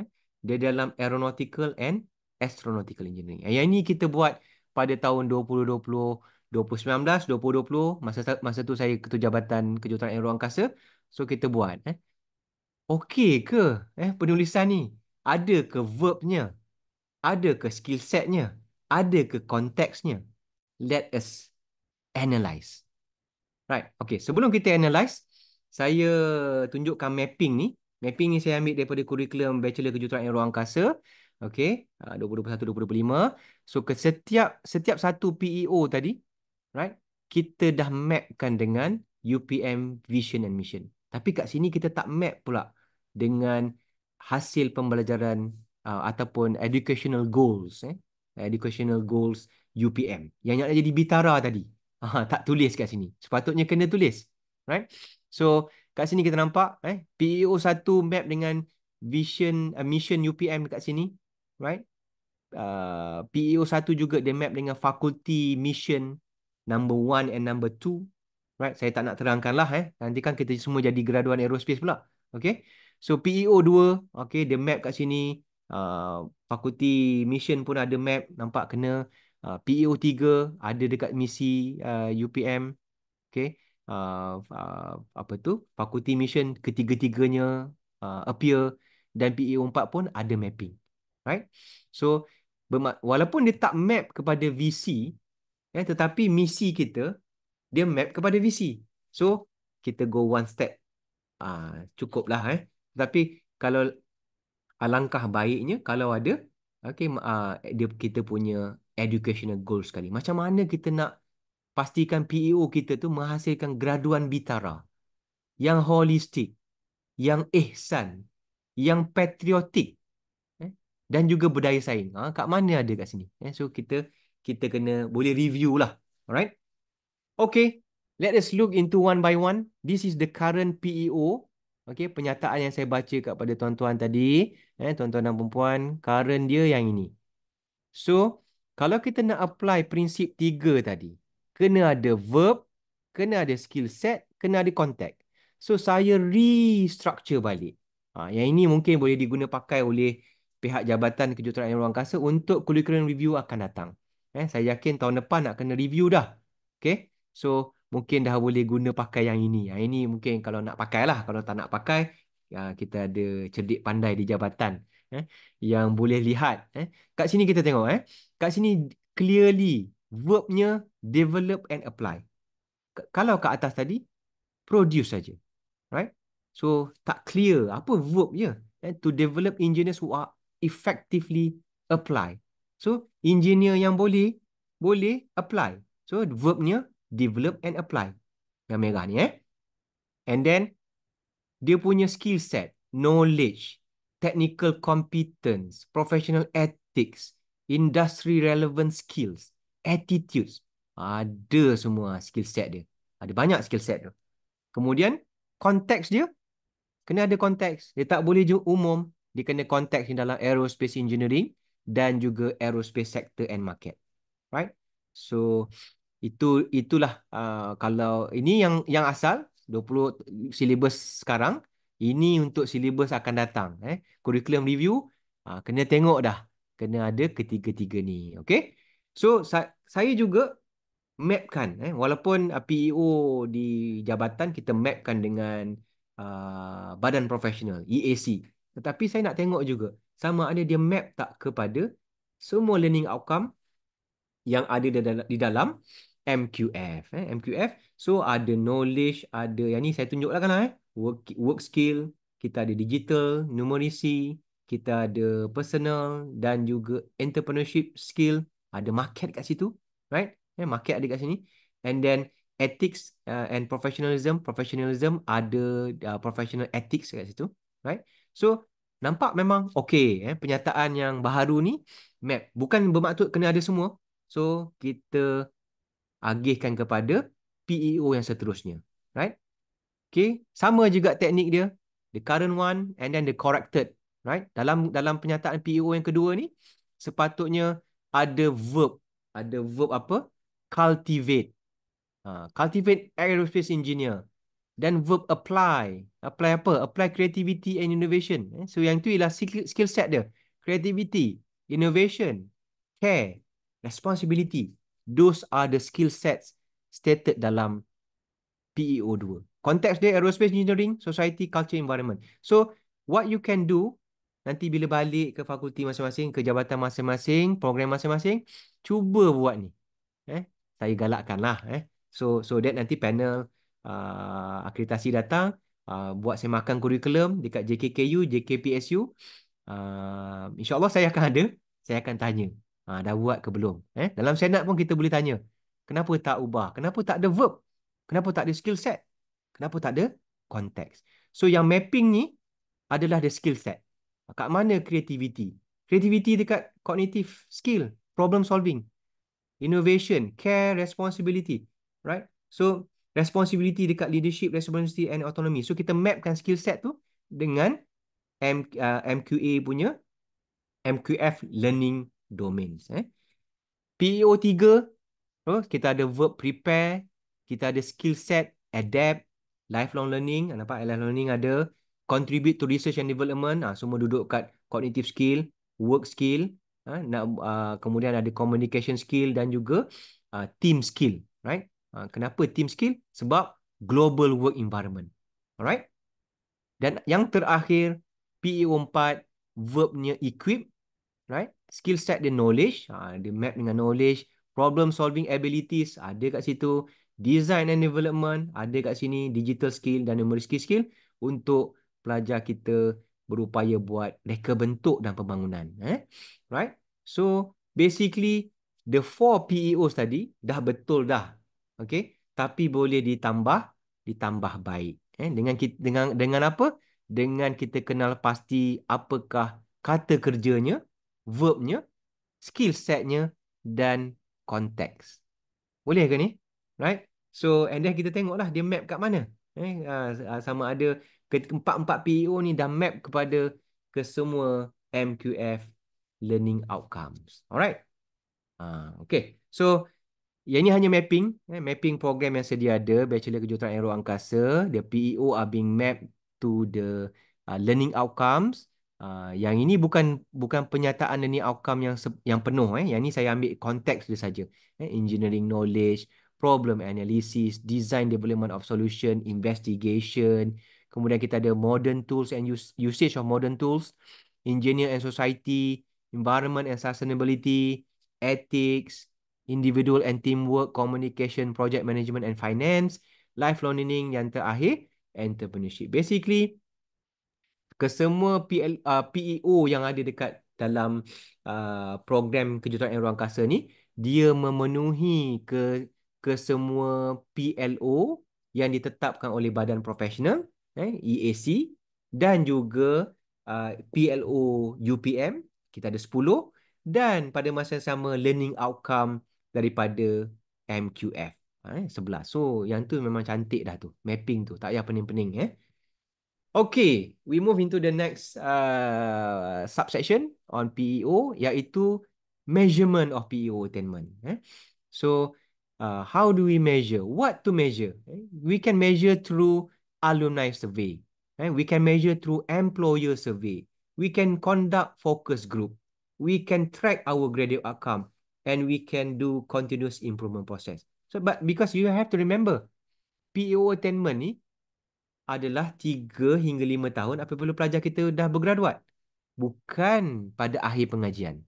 Eh? Dia dalam aeronautical and astronautical engineering. Yang ini kita buat pada tahun 2020, 2019, 2020. Masa masa tu saya ketua jabatan kejuruteraan aero angkasa. So kita buat. Eh? Okey ke eh, penulisan ni? Ada ke verbnya? Ada ke skill setnya? Ada ke konteksnya? Let us analyze. Right. Okay. Sebelum kita analyze, saya tunjukkan mapping ni. Mapping ni saya ambil daripada kurikulum Bachelor Kejuruteraan ruang Angkasa. Okay. Uh, 2021-2025. So, ke setiap setiap satu PEO tadi, right, kita dah mapkan dengan UPM Vision and Mission. Tapi kat sini kita tak map pula dengan hasil pembelajaran uh, ataupun educational goals. Eh? Educational goals UPM. Yang nak jadi Bitara tadi. Ha, tak tulis kat sini. Sepatutnya kena tulis. Right? So, kat sini kita nampak eh PEO 1 map dengan vision uh, mission UPM dekat sini. Right? Uh, PEO 1 juga dia map dengan fakulti mission number 1 and number 2. Right? Saya tak nak terangkan lah, eh. Nanti kan kita semua jadi graduan aerospace pula. Okay? So, PEO 2, okay, dia map kat sini. Uh, faculty mission pun ada map. Nampak kena... Uh, PEO 3 ada dekat misi UPM uh, okey uh, apa tu fakulti mission ketiga-tiganya appear dan PEO 4 pun ada mapping right so walaupun dia tak map kepada VC eh tetapi misi kita dia map kepada VC so kita go one step ah uh, cukuplah eh tapi kalau alangkah baiknya kalau ada okey uh, ah, dia kita punya educational goal sekali. Macam mana kita nak pastikan PEO kita tu menghasilkan graduan bitara yang holistik, yang ihsan, yang patriotik eh? dan juga berdaya saing. Ha, kat mana ada kat sini? Eh? So kita kita kena boleh review lah. Alright? Okay. Let us look into one by one. This is the current PEO. Okay, penyataan yang saya baca kepada tuan-tuan tadi. Eh, tuan-tuan dan perempuan. Current dia yang ini. So, kalau kita nak apply prinsip tiga tadi, kena ada verb, kena ada skill set, kena ada context. So saya restructure balik. Ha, yang ini mungkin boleh diguna pakai oleh pihak Jabatan Kejuruteraan Ruang Angkasa untuk curriculum review akan datang. Eh, saya yakin tahun depan nak kena review dah. Okay? So mungkin dah boleh guna pakai yang ini. Yang ini mungkin kalau nak pakai lah. Kalau tak nak pakai, ya, kita ada cerdik pandai di jabatan. Eh, yang boleh lihat. Eh. Kat sini kita tengok. Eh kat sini clearly verbnya develop and apply. K kalau kat atas tadi, produce saja. Right? So, tak clear apa verbnya. Eh? To develop engineers who are effectively apply. So, engineer yang boleh, boleh apply. So, verbnya develop and apply. Yang merah ni eh. And then, dia punya skill set, knowledge, technical competence, professional ethics, industry relevant skills, attitudes. Ada semua skill set dia. Ada banyak skill set tu. Kemudian konteks dia kena ada konteks. Dia tak boleh je umum. Dia kena konteks di dalam aerospace engineering dan juga aerospace sector and market. Right? So itu itulah uh, kalau ini yang yang asal 20 silibus sekarang ini untuk silibus akan datang eh curriculum review uh, kena tengok dah kena ada ketiga-tiga ni. Okay? So, sa saya juga mapkan. Eh? Walaupun uh, PEO di jabatan, kita mapkan dengan uh, badan profesional, EAC. Tetapi saya nak tengok juga, sama ada dia map tak kepada semua learning outcome yang ada di dalam MQF. Eh? MQF, so ada knowledge, ada yang ni saya tunjuklah kan. Eh? Work, work skill, kita ada digital, numeracy, kita ada personal dan juga entrepreneurship skill, ada market kat situ, right? Ya, yeah, market ada kat sini. And then ethics uh, and professionalism, professionalism ada uh, professional ethics kat situ, right? So nampak memang okay eh penyataan yang baru ni map bukan bermaksud kena ada semua. So kita agihkan kepada PEO yang seterusnya, right? Okay, sama juga teknik dia. The current one and then the corrected right dalam dalam penyataan PEO yang kedua ni sepatutnya ada verb ada verb apa cultivate ha, cultivate aerospace engineer dan verb apply apply apa apply creativity and innovation eh, so yang tu ialah skill set dia creativity innovation care responsibility those are the skill sets stated dalam PEO 2 Konteks dia aerospace engineering society culture environment so what you can do nanti bila balik ke fakulti masing-masing, ke jabatan masing-masing, program masing-masing, cuba buat ni. Eh, saya galakkanlah eh. So so that nanti panel uh, akreditasi datang uh, buat semakan kurikulum dekat JKKU, JKPSU. Uh, InsyaAllah saya akan ada, saya akan tanya. Uh, dah buat ke belum? Eh, dalam senat pun kita boleh tanya. Kenapa tak ubah? Kenapa tak ada verb? Kenapa tak ada skill set? Kenapa tak ada konteks? So yang mapping ni adalah the skill set kat mana creativity creativity dekat cognitive skill problem solving innovation care responsibility right so responsibility dekat leadership responsibility and autonomy so kita mapkan skill set tu dengan M, uh, MQA punya MQF learning domains eh PEO 3 oh, kita ada verb prepare kita ada skill set adapt lifelong learning nampak lifelong learning ada contribute to research and development ah semua duduk kat cognitive skill work skill ah nak ah, kemudian ada communication skill dan juga ah, team skill right ah, kenapa team skill sebab global work environment alright dan yang terakhir PEO 4 verbnya equip right skill set the knowledge ah, the map dengan knowledge problem solving abilities ada ah, kat situ design and development ada ah, kat sini digital skill dan numeracy skill untuk pelajar kita berupaya buat reka bentuk dan pembangunan. Eh? Right? So, basically, the four PEOs tadi dah betul dah. Okay? Tapi boleh ditambah, ditambah baik. Eh? Dengan kita, dengan dengan apa? Dengan kita kenal pasti apakah kata kerjanya, verbnya, skill setnya dan konteks. Boleh ke ni? Right? So, and then kita tengoklah dia map kat mana. Eh? Ah, ah, sama ada keempat-empat PEO ni dah map kepada kesemua MQF learning outcomes. Alright? Uh, okay. So, yang ni hanya mapping. Eh, mapping program yang sedia ada. Bachelor Kejuruteraan Aero Angkasa. The PEO are being mapped to the uh, learning outcomes. Uh, yang ini bukan bukan penyataan learning outcome yang yang penuh. Eh. Yang ni saya ambil konteks dia saja. Eh, engineering knowledge, problem analysis, design development of solution, investigation, Kemudian kita ada modern tools and use, usage of modern tools. Engineer and society. Environment and sustainability. Ethics. Individual and teamwork. Communication, project management and finance. Lifelong learning yang terakhir. Entrepreneurship. Basically, kesemua PL, uh, PEO yang ada dekat dalam uh, program kejutan ruang angkasa ni, dia memenuhi ke kesemua PLO yang ditetapkan oleh badan profesional eh, EAC dan juga uh, PLO UPM kita ada 10 dan pada masa yang sama learning outcome daripada MQF ha, eh, 11. So yang tu memang cantik dah tu mapping tu tak payah pening-pening eh. Okay, we move into the next uh, subsection on PEO iaitu measurement of PEO attainment. Eh. So, uh, how do we measure? What to measure? Eh? We can measure through alumni survey. Eh, we can measure through employer survey. We can conduct focus group. We can track our graduate outcome and we can do continuous improvement process. So, but because you have to remember, PEO attainment ni adalah 3 hingga 5 tahun apabila pelajar kita dah bergraduat. Bukan pada akhir pengajian.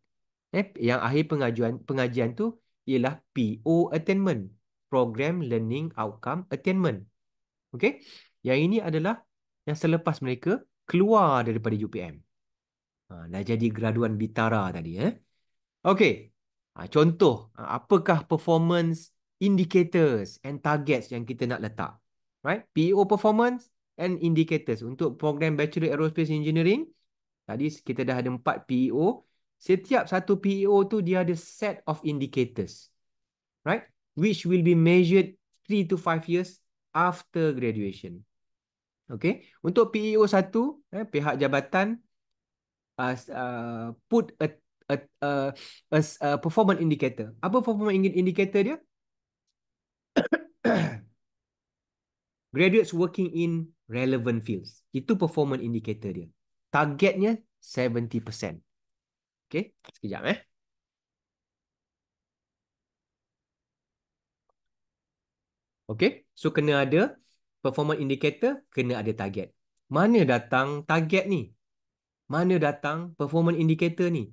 Eh, yang akhir pengajian, pengajian tu ialah PO e attainment. Program Learning Outcome Attainment. Okay? Yang ini adalah yang selepas mereka keluar daripada UPM. Ha, dah jadi graduan bitara tadi. Eh? Okey, Ha, contoh, ha, apakah performance indicators and targets yang kita nak letak? Right? PEO performance and indicators. Untuk program Bachelor Aerospace Engineering, tadi kita dah ada empat PEO. Setiap satu PEO tu dia ada set of indicators. Right? Which will be measured 3 to 5 years after graduation. Okay. Untuk PEO 1, eh, pihak jabatan uh, uh, put a, a, a, a, a performance indicator. Apa performance indicator dia? Graduates working in relevant fields. Itu performance indicator dia. Targetnya 70%. Okay. Sekejap eh. Okay. So kena ada performance indicator kena ada target. Mana datang target ni? Mana datang performance indicator ni?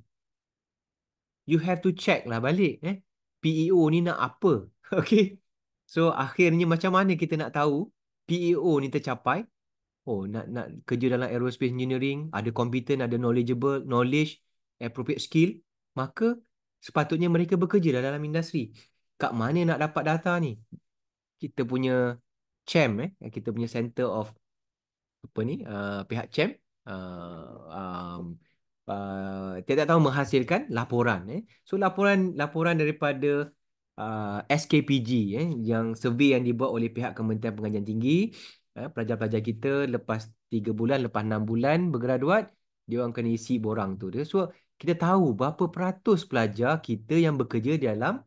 You have to check lah balik eh. PEO ni nak apa? Okay. So akhirnya macam mana kita nak tahu PEO ni tercapai? Oh nak nak kerja dalam aerospace engineering, ada competent, ada knowledgeable, knowledge, appropriate skill, maka sepatutnya mereka bekerja lah dalam industri. Kat mana nak dapat data ni? Kita punya CHAM eh kita punya center of apa ni uh, pihak CHAM uh, um uh, tiap-tiap tahun menghasilkan laporan eh so laporan laporan daripada uh, SKPG eh yang survey yang dibuat oleh pihak Kementerian Pengajian Tinggi eh, pelajar-pelajar kita lepas 3 bulan lepas 6 bulan bergraduat dia orang kena isi borang tu dia so kita tahu berapa peratus pelajar kita yang bekerja dalam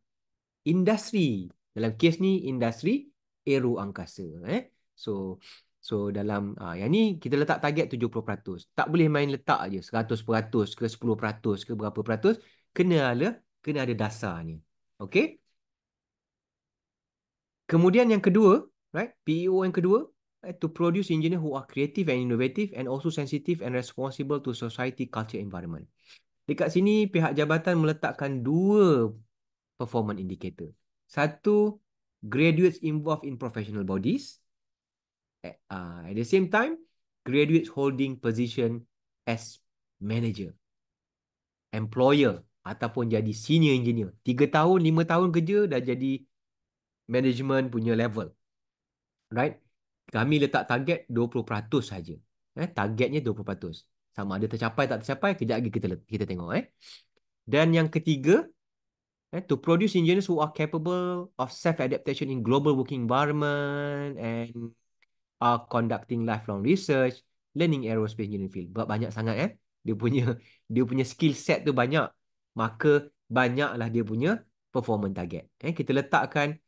industri dalam kes ni industri aero angkasa eh so so dalam uh, yang ni kita letak target 70% tak boleh main letak aje 100% ke 10% ke berapa peratus kena ada kena ada dasar ni, okay? kemudian yang kedua right PEO yang kedua eh, to produce engineer who are creative and innovative and also sensitive and responsible to society culture environment dekat sini pihak jabatan meletakkan dua performance indicator satu graduates involved in professional bodies. Uh, at the same time, graduates holding position as manager, employer ataupun jadi senior engineer. Tiga tahun, lima tahun kerja dah jadi management punya level. Right? Kami letak target 20% saja. Eh, targetnya 20%. Sama ada tercapai tak tercapai, kejap lagi kita kita tengok. Eh. Dan yang ketiga, eh, to produce engineers who are capable of self-adaptation in global working environment and are conducting lifelong research, learning aerospace engineering field. Buat banyak sangat eh. Dia punya dia punya skill set tu banyak. Maka banyaklah dia punya performance target. Eh, kita letakkan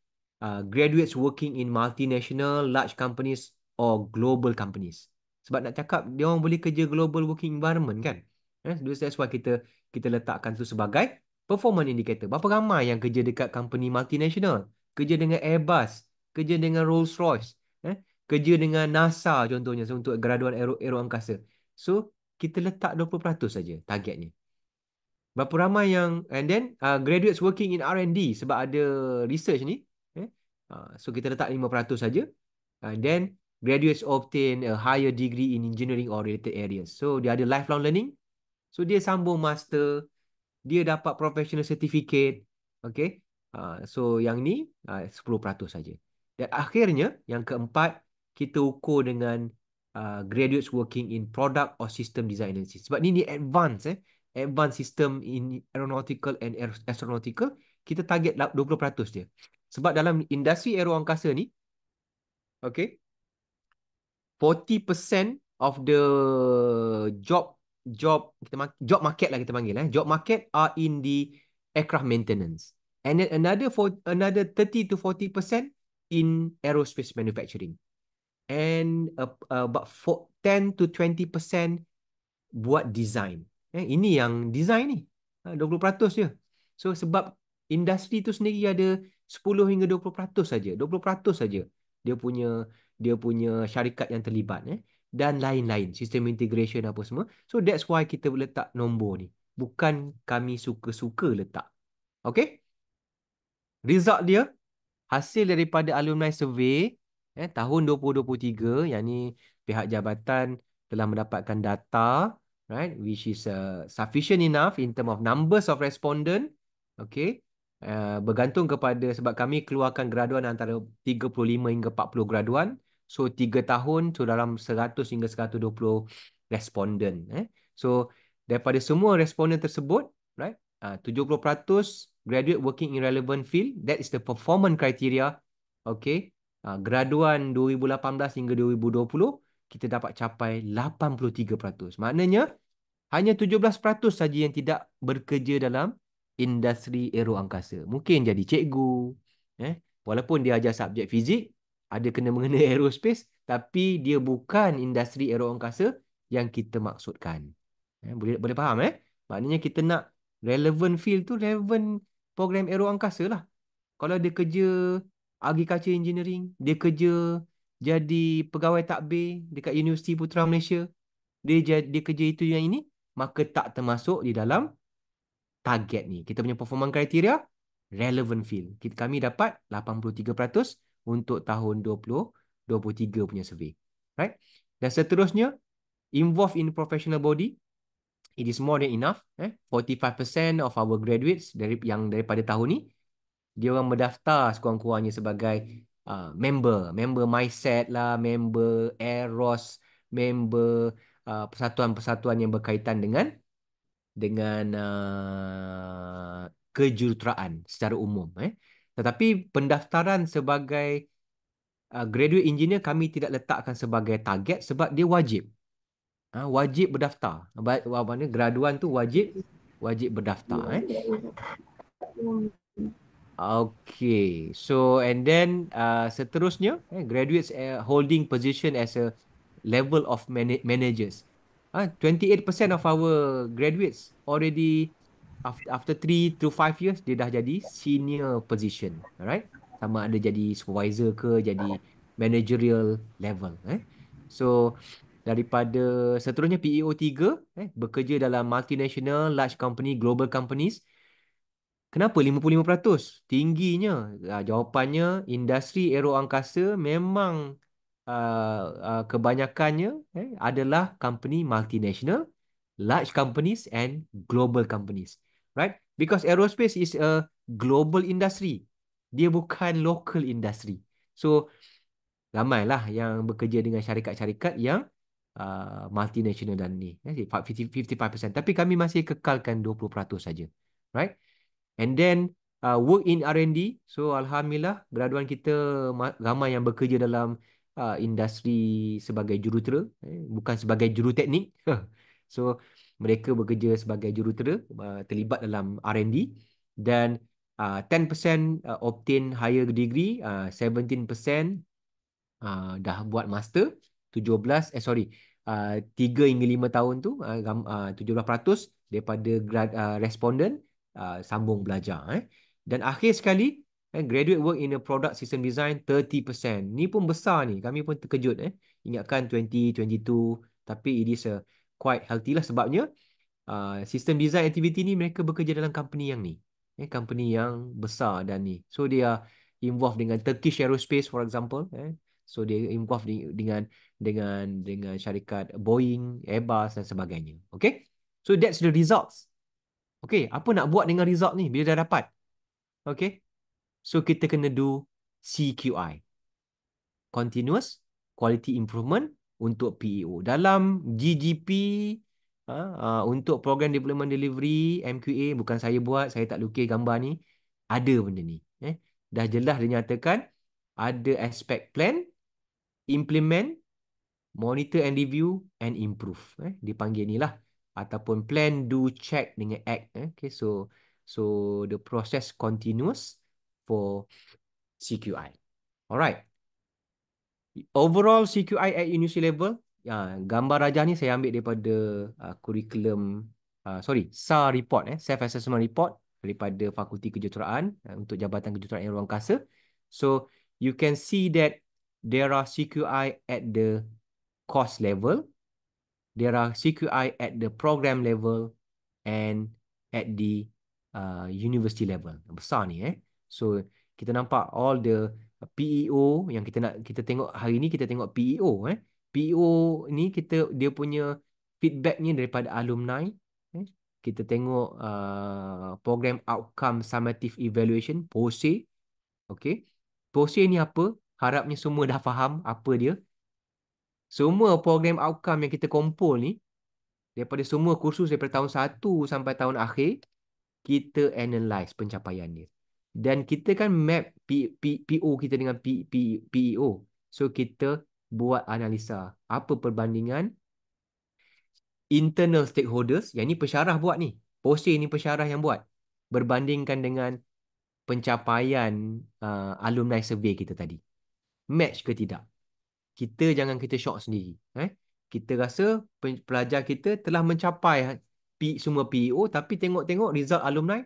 uh, graduates working in multinational, large companies or global companies. Sebab nak cakap dia orang boleh kerja global working environment kan. Eh, that's why kita kita letakkan tu sebagai performance indicator. Berapa ramai yang kerja dekat company multinational? Kerja dengan Airbus, kerja dengan Rolls-Royce, eh? kerja dengan NASA contohnya untuk graduan aero, aero angkasa. So, kita letak 20% saja targetnya. Berapa ramai yang, and then uh, graduates working in R&D sebab ada research ni. Eh? Uh, so, kita letak 5% saja. And uh, then, graduates obtain a higher degree in engineering or related areas. So, dia ada lifelong learning. So, dia sambung master, dia dapat professional certificate. Okay. Uh, so yang ni ah, uh, 10% saja. Dan akhirnya yang keempat kita ukur dengan uh, graduates working in product or system design analysis. Sebab ni ni advance eh. Advanced system in aeronautical and astronautical kita target 20% dia. Sebab dalam industri aero angkasa ni okay 40% of the job job kita job market lah kita panggil eh job market are in the aircraft maintenance and then another for another 30 to 40 percent in aerospace manufacturing and uh, uh, about for 10 to 20 percent buat design eh ini yang design ni 20% ah, je. So sebab industri tu sendiri ada 10 hingga 20% saja, 20% saja dia punya dia punya syarikat yang terlibat eh dan lain-lain sistem integration apa semua so that's why kita letak nombor ni bukan kami suka-suka letak okay result dia hasil daripada alumni survey eh, tahun 2023 yang ni pihak jabatan telah mendapatkan data right which is uh, sufficient enough in term of numbers of respondent okay uh, bergantung kepada sebab kami keluarkan graduan antara 35 hingga 40 graduan So 3 tahun so dalam 100 hingga 120 responden eh. So daripada semua responden tersebut, right? Uh, 70% graduate working in relevant field, that is the performance criteria. Okay. Uh, graduan 2018 hingga 2020 kita dapat capai 83%. Maknanya hanya 17% saja yang tidak berkerja dalam industri aero angkasa. Mungkin jadi cikgu, eh. Walaupun dia ajar subjek fizik, ada kena mengena aerospace tapi dia bukan industri aero angkasa yang kita maksudkan. Eh, boleh boleh faham eh? Maknanya kita nak relevant field tu relevant program aero angkasa lah. Kalau dia kerja agriculture engineering, dia kerja jadi pegawai takbir dekat Universiti Putra Malaysia, dia dia kerja itu yang ini, maka tak termasuk di dalam target ni. Kita punya performance criteria relevant field. Kita kami dapat 83% untuk tahun 2023 punya survey. Right? Dan seterusnya, involved in professional body, it is more than enough. Eh? 45% of our graduates dari yang daripada tahun ni, dia orang mendaftar sekurang-kurangnya sebagai uh, member. Member MySet lah, member Eros, member uh, persatuan-persatuan yang berkaitan dengan dengan uh, kejuruteraan secara umum. Eh? Tetapi pendaftaran sebagai uh, graduate engineer kami tidak letakkan sebagai target sebab dia wajib. Uh, wajib berdaftar. Maksudnya graduan tu wajib wajib berdaftar. Eh? Okay. So and then uh, seterusnya eh, graduates uh, holding position as a level of man- managers. Uh, ha, 28% of our graduates already after 3 to 5 years dia dah jadi senior position alright sama ada jadi supervisor ke jadi managerial level eh so daripada seterusnya PEO 3 eh bekerja dalam multinational large company global companies kenapa 55% tingginya uh, jawapannya industri aero angkasa memang uh, uh, kebanyakannya eh adalah company multinational large companies and global companies right because aerospace is a global industry dia bukan local industry so ramailah yang bekerja dengan syarikat-syarikat yang uh, multinational dan ni 55% eh, tapi kami masih kekalkan 20% saja right and then uh, work in R&D so alhamdulillah graduan kita ramai yang bekerja dalam uh, industri sebagai jurutera eh, bukan sebagai juruteknik so mereka bekerja sebagai jurutera uh, terlibat dalam R&D dan 10% uh, uh, obtain higher degree 17% dah buat master 17 eh sorry uh, 3 hingga 5 tahun tu uh, 17% daripada grad respondent sambung belajar eh dan akhir sekali eh, graduate work in a product system design 30% ni pun besar ni kami pun terkejut eh ingatkan 2022 tapi it is a quite healthy lah sebabnya uh, sistem design activity ni mereka bekerja dalam company yang ni. Eh, company yang besar dan ni. So dia involved dengan Turkish Aerospace for example. Eh. So dia involved de- dengan dengan dengan syarikat Boeing, Airbus dan sebagainya. Okay. So that's the results. Okay. Apa nak buat dengan result ni bila dah dapat? Okay. So kita kena do CQI. Continuous Quality Improvement untuk PEO. Dalam GGP ha, uh, untuk program development delivery MQA bukan saya buat, saya tak lukis gambar ni, ada benda ni. Eh. Dah jelas dinyatakan ada aspect plan, implement, monitor and review and improve. Eh. Dipanggil ni lah. Ataupun plan, do, check dengan act. Eh. Okay, so so the process continuous for CQI. Alright overall CQI at university level, ya uh, gambar rajah ni saya ambil daripada uh, curriculum uh, sorry, SAR report eh, self assessment report daripada Fakulti Kejuruteraan uh, untuk Jabatan Kejuruteraan yang Ruang Angkasa. So you can see that there are CQI at the course level, there are CQI at the program level and at the uh, university level. Besar ni eh. So kita nampak all the PEO yang kita nak kita tengok hari ni kita tengok PEO eh. PEO ni kita dia punya feedbacknya daripada alumni eh. Kita tengok uh, program outcome summative evaluation POSE. Okey. POSE ni apa? Harapnya semua dah faham apa dia. Semua program outcome yang kita kumpul ni daripada semua kursus daripada tahun 1 sampai tahun akhir kita analyse pencapaian dia dan kita kan map P, P, PO kita dengan P, P, PEO. So kita buat analisa. Apa perbandingan internal stakeholders, yang ni pesyarah buat ni. Posting ni pesyarah yang buat. Berbandingkan dengan pencapaian uh, alumni survey kita tadi. Match ke tidak? Kita jangan kita shock sendiri. Eh? Kita rasa pelajar kita telah mencapai ha, P, semua PEO tapi tengok-tengok result alumni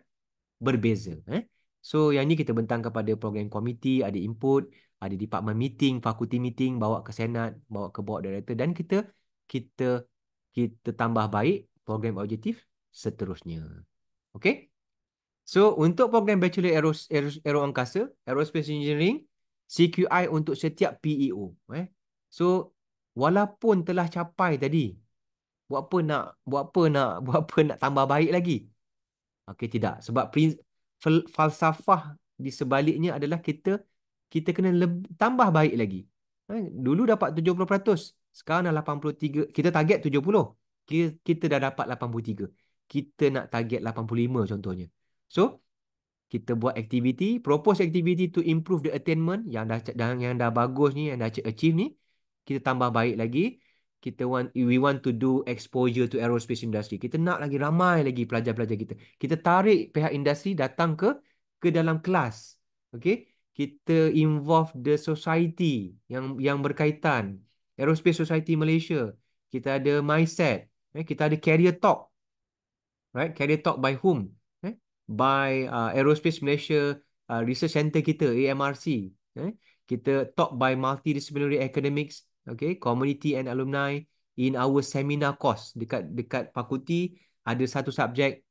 berbeza. Eh? So yang ni kita bentang kepada program komiti, ada input, ada department meeting, fakulti meeting, bawa ke senat, bawa ke board director dan kita kita kita tambah baik program objektif seterusnya. Okay? So untuk program Bachelor Aero, Aero, Aero Angkasa, Aerospace Engineering, CQI untuk setiap PEO. Eh? So walaupun telah capai tadi, buat apa nak buat apa nak buat apa nak tambah baik lagi? Okay tidak. Sebab falsafah di sebaliknya adalah kita kita kena tambah baik lagi. Eh, dulu dapat 70%, sekarang dah 83%. Kita target 70%, kita, kita dah dapat 83%. Kita nak target 85% contohnya. So, kita buat aktiviti, propose aktiviti to improve the attainment yang dah yang, yang dah bagus ni, yang dah achieve ni. Kita tambah baik lagi kita want we want to do exposure to aerospace industry. Kita nak lagi ramai lagi pelajar-pelajar kita. Kita tarik pihak industri datang ke ke dalam kelas. Okay? Kita involve the society yang yang berkaitan. Aerospace Society Malaysia. Kita ada mindset. Eh? Kita ada career talk. Right? Career talk by whom? Eh? By uh, Aerospace Malaysia uh, Research Center kita, AMRC. Eh? Kita talk by multidisciplinary academics okay, community and alumni in our seminar course dekat dekat fakulti ada satu subjek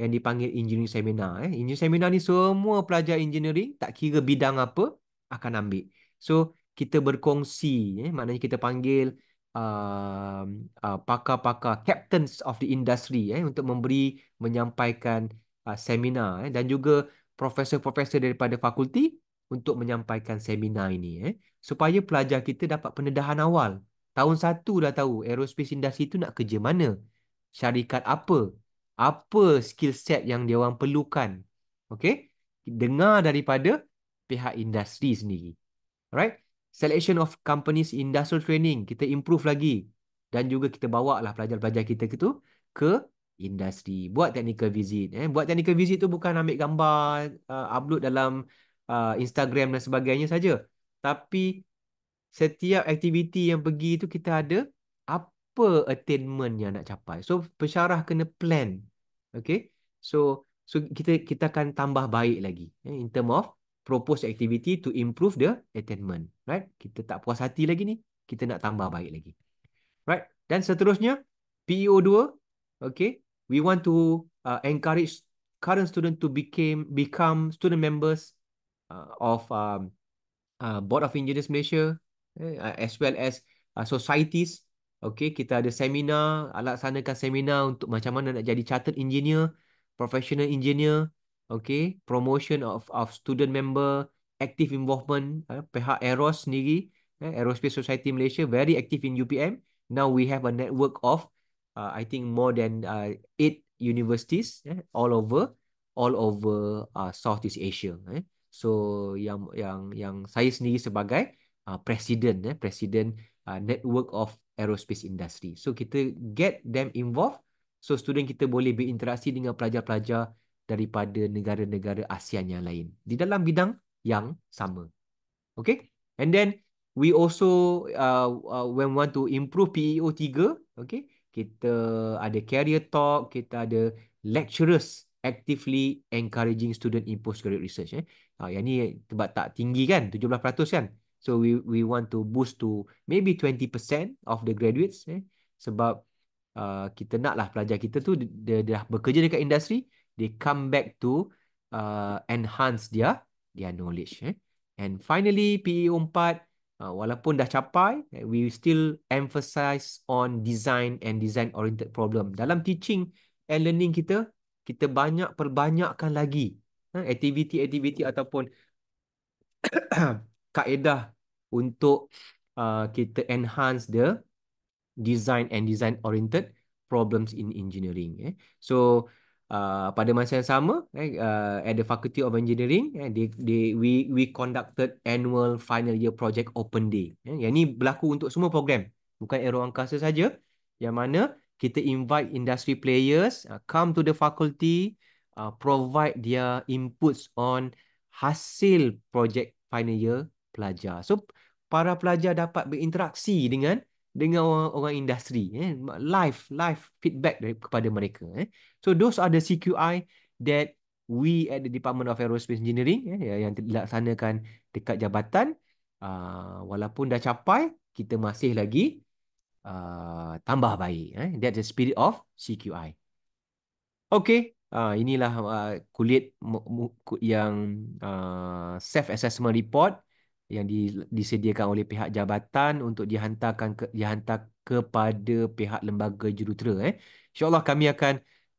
yang dipanggil engineering seminar. Eh. Engineering seminar ni semua pelajar engineering tak kira bidang apa akan ambil. So kita berkongsi, eh. maknanya kita panggil uh, uh, pakar-pakar captains of the industry eh, untuk memberi menyampaikan uh, seminar eh. dan juga profesor-profesor daripada fakulti untuk menyampaikan seminar ini. Eh supaya pelajar kita dapat pendedahan awal. Tahun satu dah tahu aerospace industri tu nak kerja mana. Syarikat apa. Apa skill set yang dia orang perlukan. Okay. Dengar daripada pihak industri sendiri. Alright. Selection of companies industrial training. Kita improve lagi. Dan juga kita bawa lah pelajar-pelajar kita tu ke industri. Buat technical visit. Eh. Buat technical visit tu bukan ambil gambar, uh, upload dalam uh, Instagram dan sebagainya saja tapi setiap aktiviti yang pergi tu kita ada apa attainment yang nak capai so pesarah kena plan okay so so kita kita akan tambah baik lagi eh, in term of propose activity to improve the attainment right kita tak puas hati lagi ni kita nak tambah baik lagi right dan seterusnya PEO 2 okay we want to uh, encourage current student to became become student members uh, of um, uh, Board of Engineers Malaysia eh, uh, as well as uh, societies. Okay, kita ada seminar, laksanakan seminar untuk macam mana nak jadi chartered engineer, professional engineer, okay, promotion of of student member, active involvement, eh, uh, pihak Aeros sendiri, eh, Aerospace Society Malaysia, very active in UPM. Now we have a network of, uh, I think more than uh, eight universities eh, all over, all over uh, Southeast Asia. Eh. So yang yang yang saya sendiri sebagai uh, presiden eh presiden uh, network of aerospace industry. So kita get them involved so student kita boleh berinteraksi dengan pelajar-pelajar daripada negara-negara ASEAN yang lain di dalam bidang yang sama. Okay? And then we also uh, uh when want to improve PEO 3, okay? Kita ada career talk, kita ada lecturers actively encouraging student in postgraduate research. Eh? Uh, yang ni sebab tak tinggi kan, 17% kan. So we we want to boost to maybe 20% of the graduates eh? sebab uh, kita nak lah pelajar kita tu dia, dah bekerja dekat industri, they come back to uh, enhance dia dia knowledge. Eh? And finally, PE 4, uh, walaupun dah capai, we still emphasize on design and design-oriented problem. Dalam teaching and learning kita, kita banyak perbanyakkan lagi ha, aktiviti-aktiviti ataupun kaedah untuk uh, kita enhance the design and design oriented problems in engineering. Eh. So uh, pada masa yang sama eh, uh, at the Faculty of Engineering eh, they, they, we we conducted annual final year project open day. Eh. Yang ni berlaku untuk semua program bukan aero angkasa saja yang mana kita invite industry players uh, come to the faculty uh, provide their inputs on hasil projek final year pelajar so para pelajar dapat berinteraksi dengan dengan orang-orang industri eh live live feedback kepada mereka eh so those are the CQI that we at the department of aerospace engineering eh, ya, yang dilaksanakan dekat jabatan uh, walaupun dah capai kita masih lagi uh, tambah baik. Eh? That's the spirit of CQI. Okay, uh, inilah uh, kulit yang uh, self-assessment report yang di disediakan oleh pihak jabatan untuk dihantarkan ke dihantar kepada pihak lembaga jurutera. Eh? InsyaAllah kami akan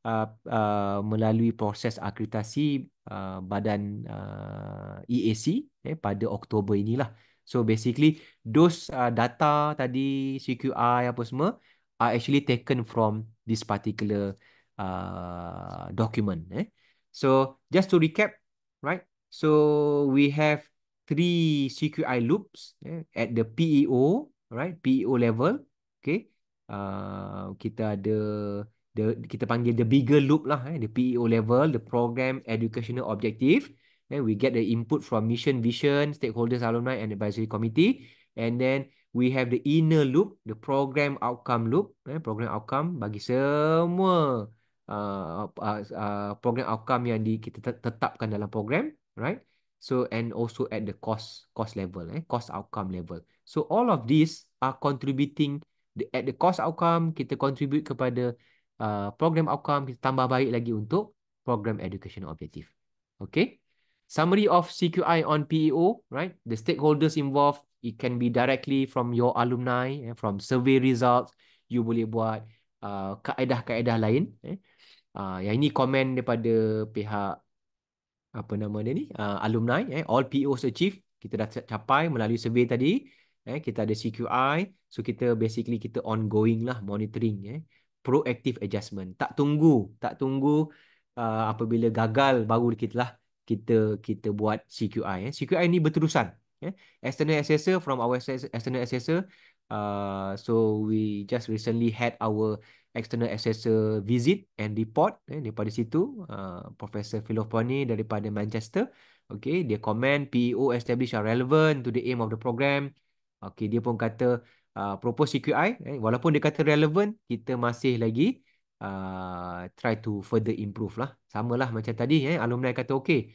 uh, uh, melalui proses akreditasi uh, badan uh, EAC eh, pada Oktober inilah. lah. So basically those uh, data tadi CQI apa semua are actually taken from this particular uh, document. Eh? So just to recap, right? So we have three CQI loops eh, at the PEO, right? PEO level, okay? Uh, kita ada the kita panggil the bigger loop lah, eh, the PEO level, the program educational objective then we get the input from mission, vision, stakeholders, alumni, and advisory committee. And then we have the inner loop, the program outcome loop. Eh, program outcome bagi semua uh, uh, uh, program outcome yang di, kita tetapkan dalam program, right? So and also at the cost cost level, eh, cost outcome level. So all of these are contributing the, at the cost outcome kita contribute kepada uh, program outcome kita tambah baik lagi untuk program educational objective. Okay summary of CQI on PEO, right? The stakeholders involved, it can be directly from your alumni, eh, from survey results, you boleh buat uh, kaedah-kaedah lain. Eh. Uh, yang ini komen daripada pihak apa nama dia ni? Uh, alumni, eh. all PEOs achieve, kita dah capai melalui survey tadi, eh. kita ada CQI, so kita basically kita ongoing lah monitoring, eh. proactive adjustment. Tak tunggu, tak tunggu uh, apabila gagal baru kita lah kita kita buat CQI. Eh. CQI ni berterusan. Eh. External assessor from our external assessor. Uh, so we just recently had our external assessor visit and report eh, daripada situ uh, Professor Filoponi daripada Manchester okay dia comment PEO establish are relevant to the aim of the program okay dia pun kata uh, propose CQI eh, walaupun dia kata relevant kita masih lagi uh, try to further improve lah. Sama lah macam tadi, eh, alumni kata okay.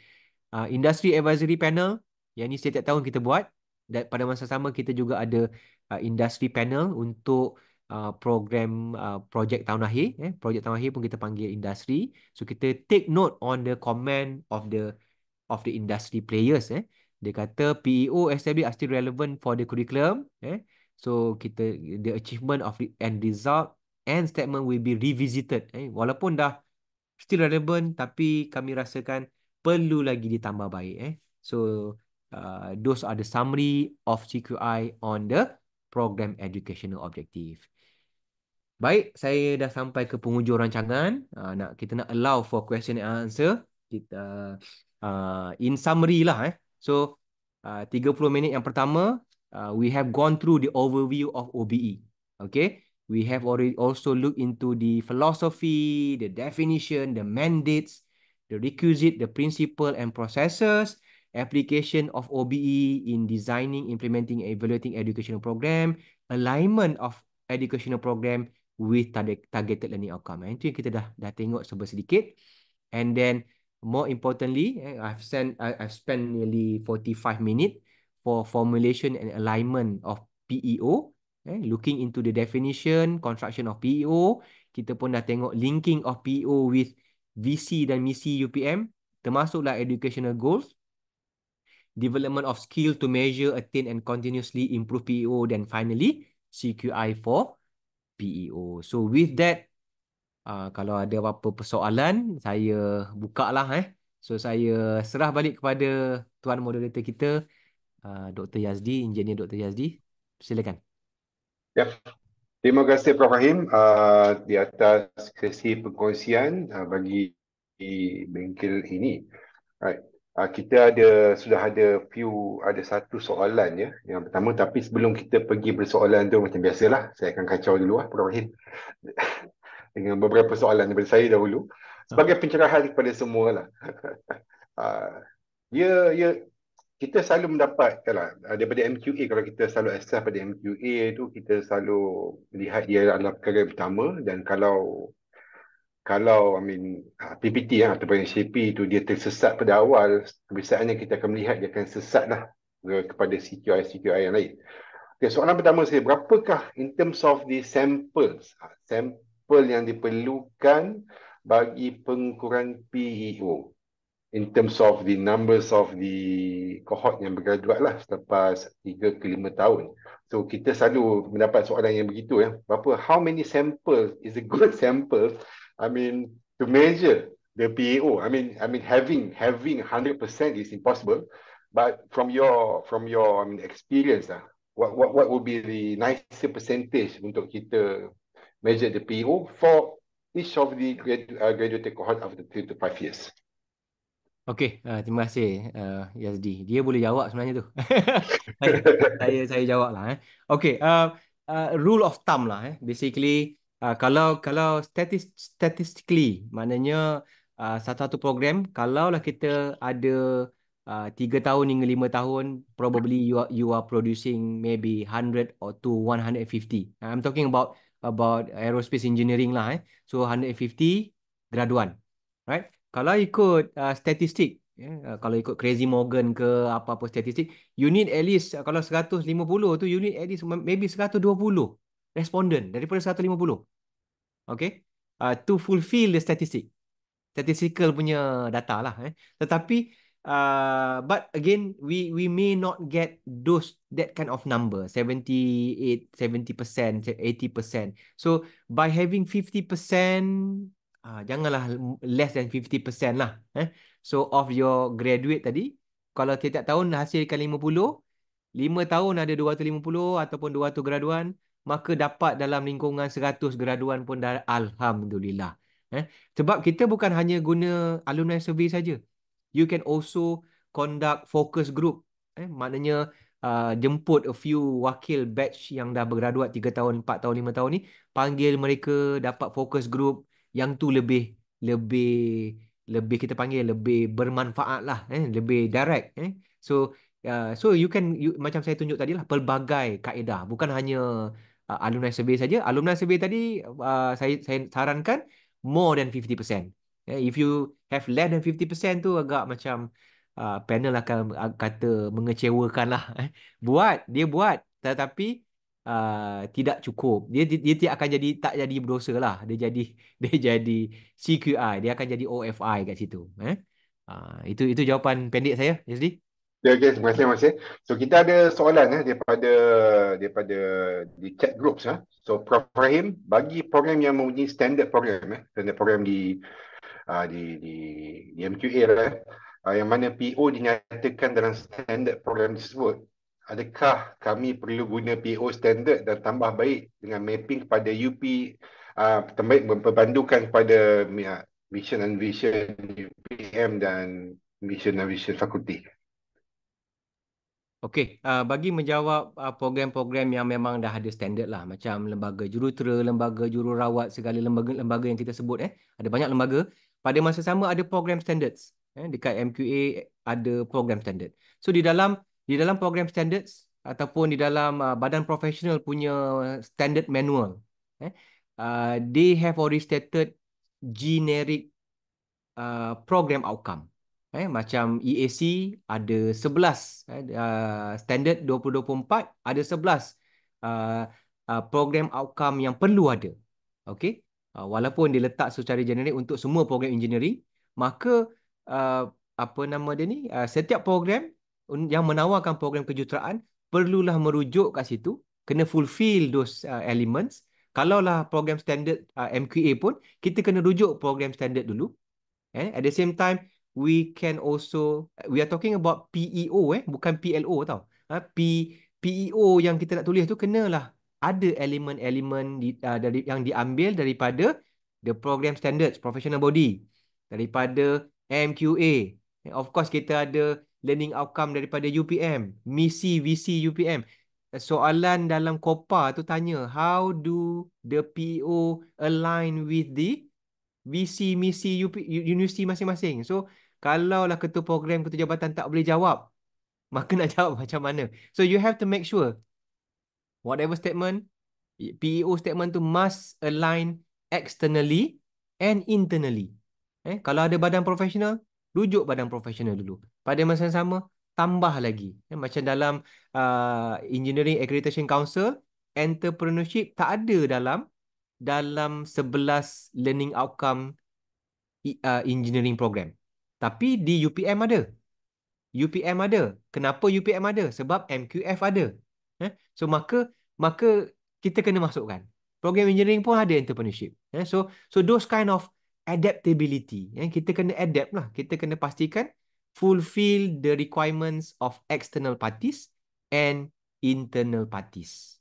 Uh, industry advisory panel, yang ni setiap tahun kita buat. Dan pada masa sama kita juga ada uh, industry panel untuk uh, program uh, projek tahun akhir. Eh. Projek tahun akhir pun kita panggil industry. So kita take note on the comment of the of the industry players. Eh. Dia kata PEO SLB are still relevant for the curriculum. Eh. So kita the achievement of the end result and statement will be revisited. Eh, walaupun dah still relevant tapi kami rasakan perlu lagi ditambah baik. Eh. So uh, those are the summary of CQI on the program educational objective. Baik, saya dah sampai ke penghujung rancangan. Uh, nak kita nak allow for question and answer. Kita uh, in summary lah eh. So uh, 30 minit yang pertama uh, we have gone through the overview of OBE. Okay? we have already also looked into the philosophy, the definition, the mandates, the requisite, the principle and processes, application of OBE in designing, implementing, and evaluating educational program, alignment of educational program with target, targeted learning outcome. Eh, itu yang kita dah dah tengok sebesar sedikit. And then more importantly, eh, I've sent I've spent nearly 45 minutes for formulation and alignment of PEO. Eh, looking into the definition, construction of PEO. Kita pun dah tengok linking of PEO with VC dan misi UPM. Termasuklah educational goals. Development of skill to measure, attain and continuously improve PEO. Then finally, CQI for PEO. So with that, uh, kalau ada apa-apa persoalan, saya buka lah. Eh. So saya serah balik kepada Tuan Moderator kita, uh, Dr. Yazdi, Engineer Dr. Yazdi. Silakan. Ya, Terima kasih Prof. Rahim uh, di atas sesi pengkongsian uh, bagi bengkel ini. Right. Uh, kita ada sudah ada few ada satu soalan ya yang pertama tapi sebelum kita pergi bersoalan tu macam biasalah saya akan kacau dulu lah Prof. Rahim dengan beberapa soalan daripada saya dahulu sebagai pencerahan kepada semua lah. uh, ya ya kita selalu mendapat kalau ah, daripada MQA kalau kita selalu assess pada MQA itu kita selalu lihat dia adalah perkara yang pertama dan kalau kalau I mean ah, PPT ya, ah, ataupun SAP itu dia tersesat pada awal kebiasaannya kita akan melihat dia akan sesatlah kepada CQI CQI yang lain. Okay, soalan pertama saya berapakah in terms of the samples sample yang diperlukan bagi pengukuran PEO? in terms of the numbers of the cohort yang bergraduate lah selepas 3 ke 5 tahun. So kita selalu mendapat soalan yang begitu ya. Berapa how many samples is a good sample? I mean to measure the PAO. I mean I mean having having 100% is impossible. But from your from your I mean, experience lah, what what what would be the nicer percentage untuk kita measure the PAO for each of the graduate uh, graduate cohort after 3 to 5 years? Okey, uh, terima kasih uh, Yazdi. Dia boleh jawab sebenarnya tu. saya, saya saya jawab lah. Eh. Okey, uh, uh, rule of thumb lah. Eh. Basically, uh, kalau kalau statis statistically, maknanya uh, satu-satu program, kalaulah kita ada uh, 3 tahun hingga 5 tahun, probably you are, you are producing maybe 100 or to 150. I'm talking about about aerospace engineering lah. Eh. So 150 graduan. Right? kalau ikut uh, statistik ya yeah, uh, kalau ikut crazy morgan ke apa-apa statistik you need at least uh, kalau 150 tu you need at least maybe 120 responden daripada 150 okay uh, to fulfill the statistic statistical punya data lah eh tetapi uh, but again we we may not get those that kind of number 78 70% 80% so by having 50% uh, janganlah less than 50% lah. Eh? So of your graduate tadi, kalau tiap-tiap tahun hasilkan 50, 5 tahun ada 250 ataupun 200 graduan, maka dapat dalam lingkungan 100 graduan pun dah Alhamdulillah. Eh? Sebab kita bukan hanya guna alumni survey saja. You can also conduct focus group. Eh? Maknanya uh, jemput a few wakil batch yang dah bergraduat 3 tahun, 4 tahun, 5 tahun ni. Panggil mereka dapat focus group yang tu lebih lebih lebih kita panggil lebih bermanfaat lah eh lebih direct eh so uh, so you can you, macam saya tunjuk tadi lah pelbagai kaedah bukan hanya uh, alumni survey saja alumni survey tadi uh, saya saya sarankan more than 50% eh, if you have less than 50% tu agak macam uh, panel akan uh, kata mengecewakan lah eh. buat dia buat tetapi uh, tidak cukup. Dia, dia tidak akan jadi tak jadi berdosa lah. Dia jadi dia jadi CQI. Dia akan jadi OFI kat situ. Eh? Uh, itu itu jawapan pendek saya, Yazdi. Ya, okay, terima kasih, terima So kita ada soalan eh, daripada daripada di chat groups. Eh. So Prof Rahim, bagi program yang mempunyai standard program, eh, standard program di uh, di, di di MQA lah, eh, uh, yang mana PO dinyatakan dalam standard program tersebut, adakah kami perlu guna PO standard dan tambah baik dengan mapping kepada UP uh, ah, terbaik memperbandukan kepada uh, ah, mission and vision UPM dan mission and vision fakulti. Okey, uh, bagi menjawab uh, program-program yang memang dah ada standard lah macam lembaga jurutera, lembaga jururawat, segala lembaga-lembaga yang kita sebut eh, ada banyak lembaga. Pada masa sama ada program standards. Eh, dekat MQA ada program standard. So di dalam di dalam program standards ataupun di dalam uh, badan profesional punya standard manual eh uh, they have already stated generic uh, program outcome eh macam EAC ada 11 eh uh, standard 2024 ada 11 uh, uh, program outcome yang perlu ada okey uh, walaupun diletak secara generik untuk semua program engineering maka uh, apa nama dia ni uh, setiap program yang menawarkan program kejuruteraan perlulah merujuk kat situ kena fulfill those uh, elements kalaulah program standard uh, MQA pun kita kena rujuk program standard dulu eh at the same time we can also we are talking about PEO eh bukan PLO tau ha, P PEO yang kita nak tulis tu kenalah ada elemen-elemen di, uh, dari yang diambil daripada the program standards professional body daripada MQA of course kita ada learning outcome daripada UPM, misi visi UPM. Eh, soalan dalam kopa tu tanya how do the PO e align with the VC misi UP, universiti masing-masing. So kalau lah ketua program ketua jabatan tak boleh jawab, maka nak jawab macam mana? So you have to make sure whatever statement PEO statement tu must align externally and internally. Eh, kalau ada badan profesional, rujuk badan profesional dulu pada masa yang sama tambah lagi ya, macam dalam uh, engineering accreditation council entrepreneurship tak ada dalam dalam 11 learning outcome uh, engineering program tapi di UPM ada UPM ada kenapa UPM ada sebab MQF ada eh? so maka maka kita kena masukkan program engineering pun ada entrepreneurship eh? so so those kind of adaptability eh? kita kena adapt lah kita kena pastikan fulfill the requirements of external parties and internal parties.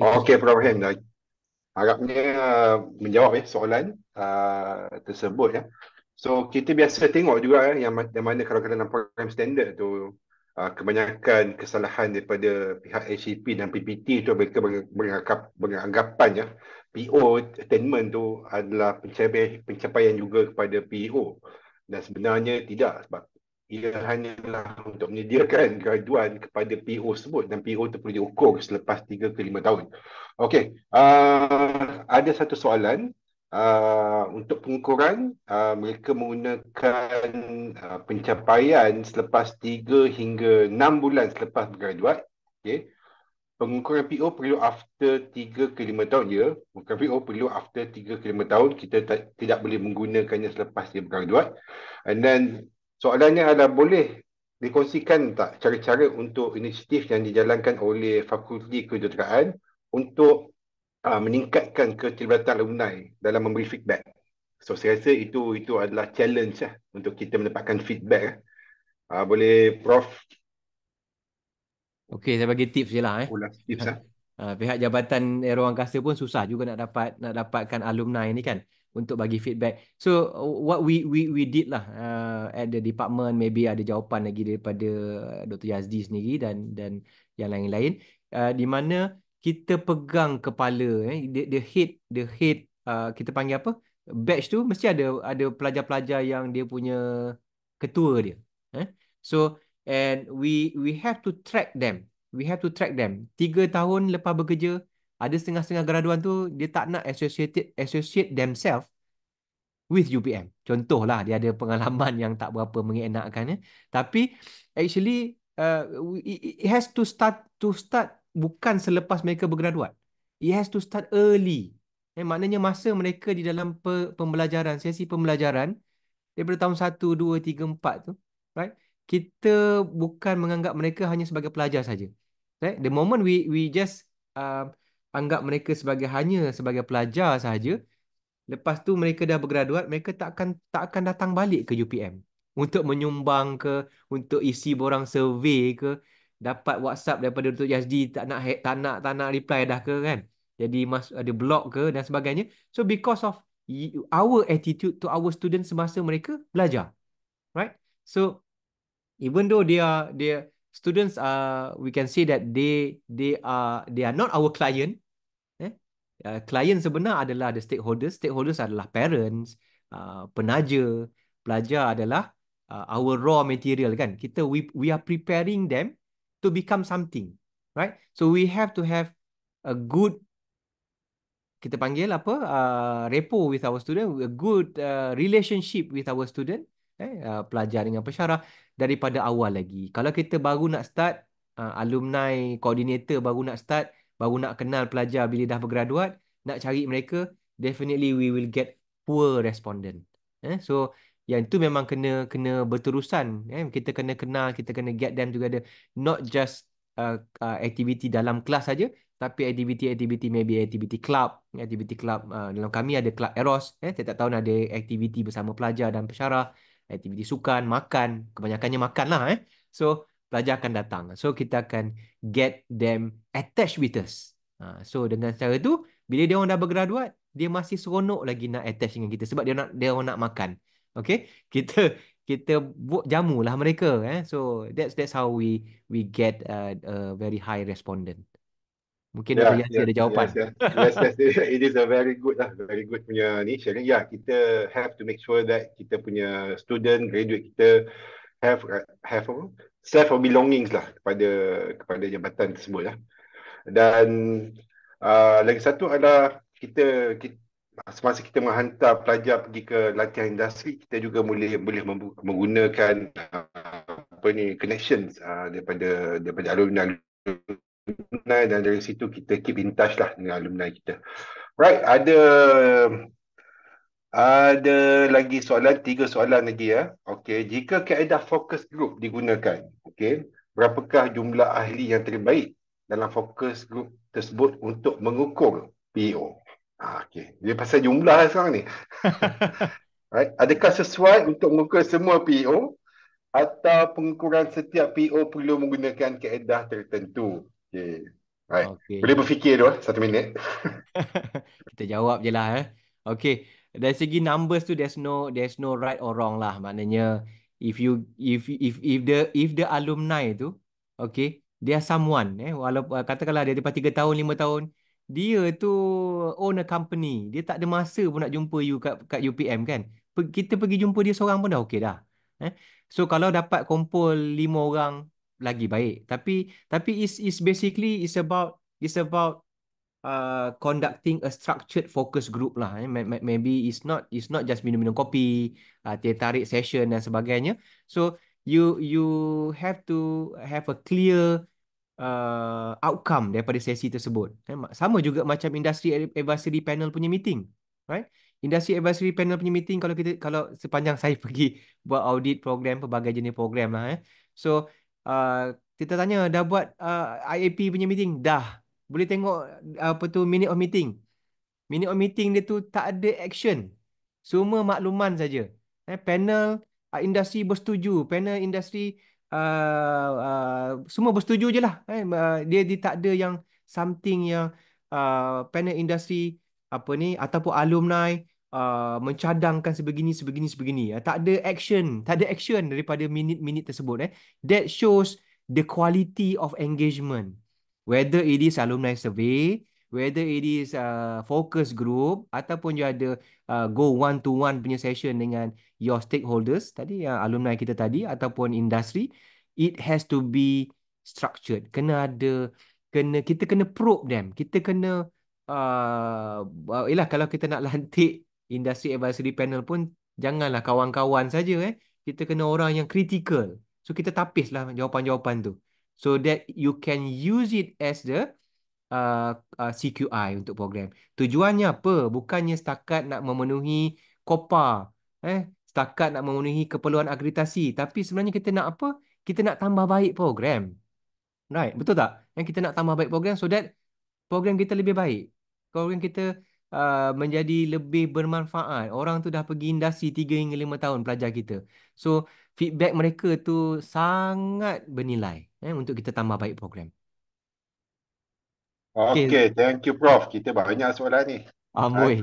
Okay, okay Prof. Hen. Agaknya uh, menjawab ya soalan uh, tersebut ya. So kita biasa tengok juga ya, yang, yang mana kalau kena dalam program standard tu uh, kebanyakan kesalahan daripada pihak HCP dan PPT tu mereka menganggap beranggapan ya PO attainment tu adalah pencapaian, pencapaian juga kepada PO. E dan sebenarnya tidak sebab ia hanyalah untuk menyediakan graduan kepada PO tersebut dan PO itu perlu diukur selepas 3 ke 5 tahun. Okey, uh, ada satu soalan uh, untuk pengukuran uh, mereka menggunakan uh, pencapaian selepas 3 hingga 6 bulan selepas bergraduat. Okey, pengukuran PO perlu after 3 ke 5 tahun ya. Pengukuran PO perlu after 3 ke 5 tahun. Kita tak, tidak boleh menggunakannya selepas dia bergraduat. And then soalannya adalah boleh dikongsikan tak cara-cara untuk inisiatif yang dijalankan oleh fakulti kejuruteraan untuk uh, meningkatkan keterlibatan alumni dalam memberi feedback. So saya rasa itu itu adalah challenge lah untuk kita mendapatkan feedback. Eh. Uh, boleh Prof Okey, saya bagi tips je lah. Eh. Oh, last tips lah. Ha, pihak Jabatan Aero Angkasa pun susah juga nak dapat nak dapatkan alumni ni kan untuk bagi feedback. So what we we we did lah uh, at the department maybe ada jawapan lagi daripada Dr. Yazdi sendiri dan dan yang lain-lain uh, di mana kita pegang kepala eh, the, the head the head uh, kita panggil apa badge tu mesti ada ada pelajar-pelajar yang dia punya ketua dia eh? so and we we have to track them we have to track them Tiga tahun lepas bekerja ada setengah-setengah graduan tu dia tak nak associate associate themselves with UPM contohlah dia ada pengalaman yang tak berapa mengenakkan eh tapi actually uh, it has to start to start bukan selepas mereka bergraduan it has to start early eh maknanya masa mereka di dalam pe- pembelajaran sesi pembelajaran daripada tahun 1 2 3 4 tu right kita bukan menganggap mereka hanya sebagai pelajar saja. Right? Eh, the moment we we just uh, anggap mereka sebagai hanya sebagai pelajar saja, lepas tu mereka dah bergraduat, mereka tak akan tak akan datang balik ke UPM untuk menyumbang ke, untuk isi borang survey ke, dapat WhatsApp daripada Dr. Yazdi tak nak tak nak tak nak reply dah ke kan. Jadi masuk ada blog ke dan sebagainya. So because of our attitude to our students semasa mereka belajar. Right? So even though they are their students are we can say that they they are they are not our client eh uh, client sebenar adalah the stakeholders stakeholders adalah parents uh, penaja pelajar adalah uh, our raw material kan kita we we are preparing them to become something right so we have to have a good kita panggil apa uh, rapport with our student a good uh, relationship with our student eh uh, pelajar dengan pensyarah daripada awal lagi. Kalau kita baru nak start, uh, alumni koordinator, baru nak start, baru nak kenal pelajar bila dah bergraduat, nak cari mereka, definitely we will get poor respondent. Eh so yang itu memang kena kena berterusan eh kita kena kenal, kita kena get them together not just uh, uh, activity dalam kelas saja tapi activity activity maybe activity club activity club uh, dalam kami ada club eros eh setiap tahun ada aktiviti bersama pelajar dan pensyarah aktiviti sukan, makan, kebanyakannya makan lah eh. So, pelajar akan datang. So, kita akan get them attached with us. Ha, so, dengan cara tu, bila dia orang dah bergraduat, dia masih seronok lagi nak attach dengan kita sebab dia nak dia orang nak makan. Okay? Kita kita buat jamulah mereka. Eh? So, that's that's how we we get a, uh, a very high respondent. Mungkin yeah, dari Yasir ada jawapan. Yes, yes, yes, it is a very good lah, very good punya ni sharing. Yeah, kita have to make sure that kita punya student graduate kita have have self of belongings lah kepada kepada jabatan tersebut lah. Dan uh, lagi satu adalah kita, kita semasa kita menghantar pelajar pergi ke latihan industri kita juga boleh boleh menggunakan uh, apa ni connections uh, daripada daripada alumni alumni dan dari situ kita keep in touch lah dengan alumni kita. Right, ada ada lagi soalan, tiga soalan lagi ya. Okay, jika kaedah focus group digunakan, okay, berapakah jumlah ahli yang terbaik dalam focus group tersebut untuk mengukur PO? E ha, ah, okey, dia pasal jumlah lah sekarang ni. right, adakah sesuai untuk mengukur semua PO e atau pengukuran setiap PO e perlu menggunakan kaedah tertentu? Okay. Right. okay. Boleh berfikir tu satu minit. Kita jawab je lah eh. Okay. Dari segi numbers tu there's no there's no right or wrong lah. Maknanya if you if if if the if the alumni tu okay dia are someone eh walaupun eh, katakanlah dia daripada 3 tahun 5 tahun dia tu own a company dia tak ada masa pun nak jumpa you kat kat UPM kan kita pergi jumpa dia seorang pun dah okay dah eh so kalau dapat kumpul 5 orang lagi baik tapi tapi is is basically is about is about uh conducting a structured focus group lah eh, maybe it's not it's not just minum-minum kopi uh, tarik session dan sebagainya so you you have to have a clear uh outcome daripada sesi tersebut eh, sama juga macam industri advisory panel punya meeting right industri advisory panel punya meeting kalau kita kalau sepanjang saya pergi buat audit program pelbagai jenis program lah eh so Ah, kita tanya dah buat uh, ah, IAP punya meeting dah boleh tengok apa tu minute of meeting minute of meeting dia tu tak ada action semua makluman saja eh, panel uh, industri bersetuju panel industri uh, uh, semua bersetuju je lah eh, uh, dia, dia tak ada yang something yang uh, panel industri apa ni ataupun alumni Uh, mencadangkan sebegini sebegini sebegini uh, tak ada action tak ada action daripada minit-minit tersebut eh that shows the quality of engagement whether it is alumni survey whether it is uh, focus group ataupun you ada uh, go one to one punya session dengan your stakeholders tadi yang uh, alumni kita tadi ataupun industri it has to be structured kena ada kena kita kena probe them kita kena uh, ialah uh, kalau kita nak lantik industry advisory panel pun janganlah kawan-kawan saja eh. Kita kena orang yang critical. So kita tapislah jawapan-jawapan tu. So that you can use it as the uh, uh, CQI untuk program. Tujuannya apa? Bukannya setakat nak memenuhi kopa. Eh, setakat nak memenuhi keperluan akreditasi. Tapi sebenarnya kita nak apa? Kita nak tambah baik program. Right? Betul tak? Yang kita nak tambah baik program so that program kita lebih baik. Program kita Uh, menjadi lebih bermanfaat. Orang tu dah pergi industri 3 hingga 5 tahun pelajar kita. So feedback mereka tu sangat bernilai eh, untuk kita tambah baik program. Okay. okay, thank you Prof. Kita banyak soalan ni. Amoy.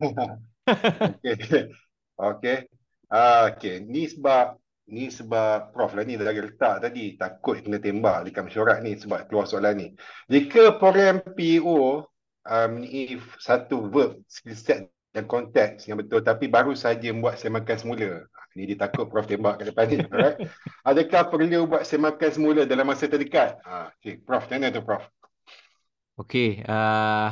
Ah, okay. okay. Ah, okay, ni sebab ni sebab Prof lah ni dah lagi letak tadi takut kena tembak dekat mesyuarat ni sebab keluar soalan ni. Jika program PO e um, ni satu verb skill set dan konteks yang betul tapi baru saja buat semakan semula. Ni dia takut prof tembak ke depan ni. Alright. Adakah perlu buat semakan semula dalam masa terdekat? Ha, okay. prof, mana tu prof? Okey, uh,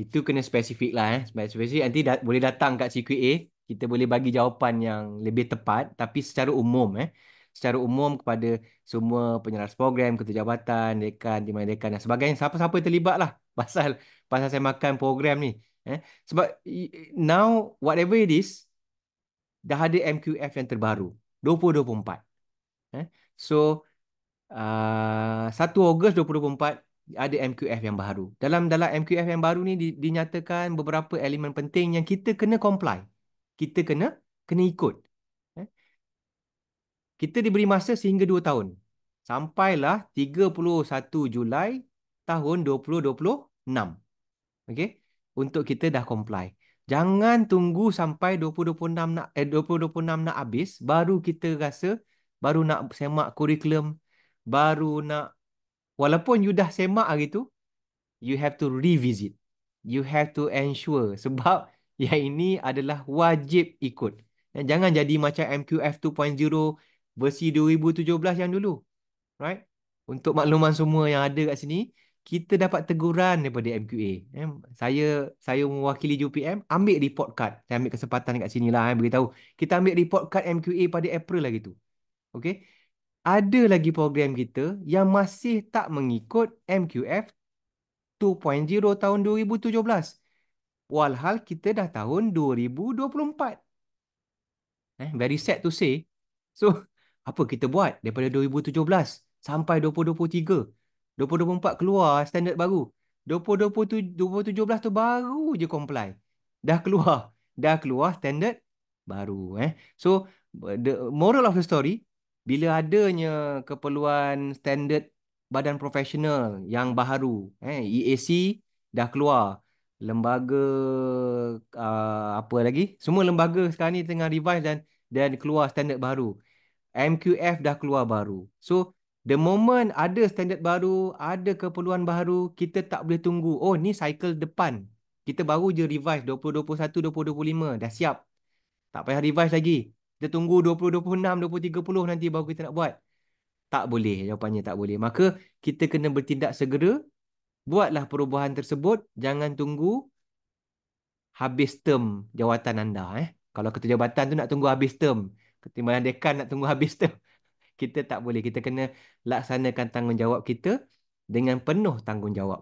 itu kena spesifik lah eh. Spesifik, spesifik. nanti da- boleh datang kat CQA, kita boleh bagi jawapan yang lebih tepat tapi secara umum eh secara umum kepada semua penyelaras program, ketua jabatan, dekan, dimana dekan dan sebagainya. Siapa-siapa yang terlibat lah pasal, pasal saya makan program ni. Eh? Sebab now, whatever it is, dah ada MQF yang terbaru. 2024. Eh? So, uh, ah, 1 Ogos 2024 ada MQF yang baru. Dalam dalam MQF yang baru ni dinyatakan beberapa elemen penting yang kita kena comply. Kita kena kena ikut kita diberi masa sehingga 2 tahun. Sampailah 31 Julai tahun 2026. Okey. Untuk kita dah comply. Jangan tunggu sampai 2026 nak eh, 2026 nak habis baru kita rasa baru nak semak kurikulum, baru nak walaupun you dah semak hari tu, you have to revisit. You have to ensure sebab yang ini adalah wajib ikut. jangan jadi macam MQF 2.0 versi 2017 yang dulu. Right? Untuk makluman semua yang ada kat sini, kita dapat teguran daripada MQA. Eh, saya saya mewakili JPM, ambil report card. Saya ambil kesempatan kat sini lah, eh, beritahu. Kita ambil report card MQA pada April lagi tu. Okay? Ada lagi program kita yang masih tak mengikut MQF 2.0 tahun 2017. Walhal kita dah tahun 2024. Eh, very sad to say. So, apa kita buat daripada 2017 sampai 2023 2024 keluar standard baru 2027 2017 tu baru je comply dah keluar dah keluar standard baru eh so the moral of the story bila adanya keperluan standard badan profesional yang baru eh EAC dah keluar lembaga uh, apa lagi semua lembaga sekarang ni tengah revise dan dan keluar standard baru MQF dah keluar baru. So the moment ada standard baru, ada keperluan baru, kita tak boleh tunggu. Oh, ni cycle depan. Kita baru je revise 2021 2025 dah siap. Tak payah revise lagi. Kita tunggu 2026 2030 nanti baru kita nak buat. Tak boleh, jawapannya tak boleh. Maka kita kena bertindak segera. Buatlah perubahan tersebut, jangan tunggu habis term jawatan anda eh. Kalau ketua jabatan tu nak tunggu habis term Ketimbangan dekan nak tunggu habis tu. Kita tak boleh. Kita kena laksanakan tanggungjawab kita dengan penuh tanggungjawab.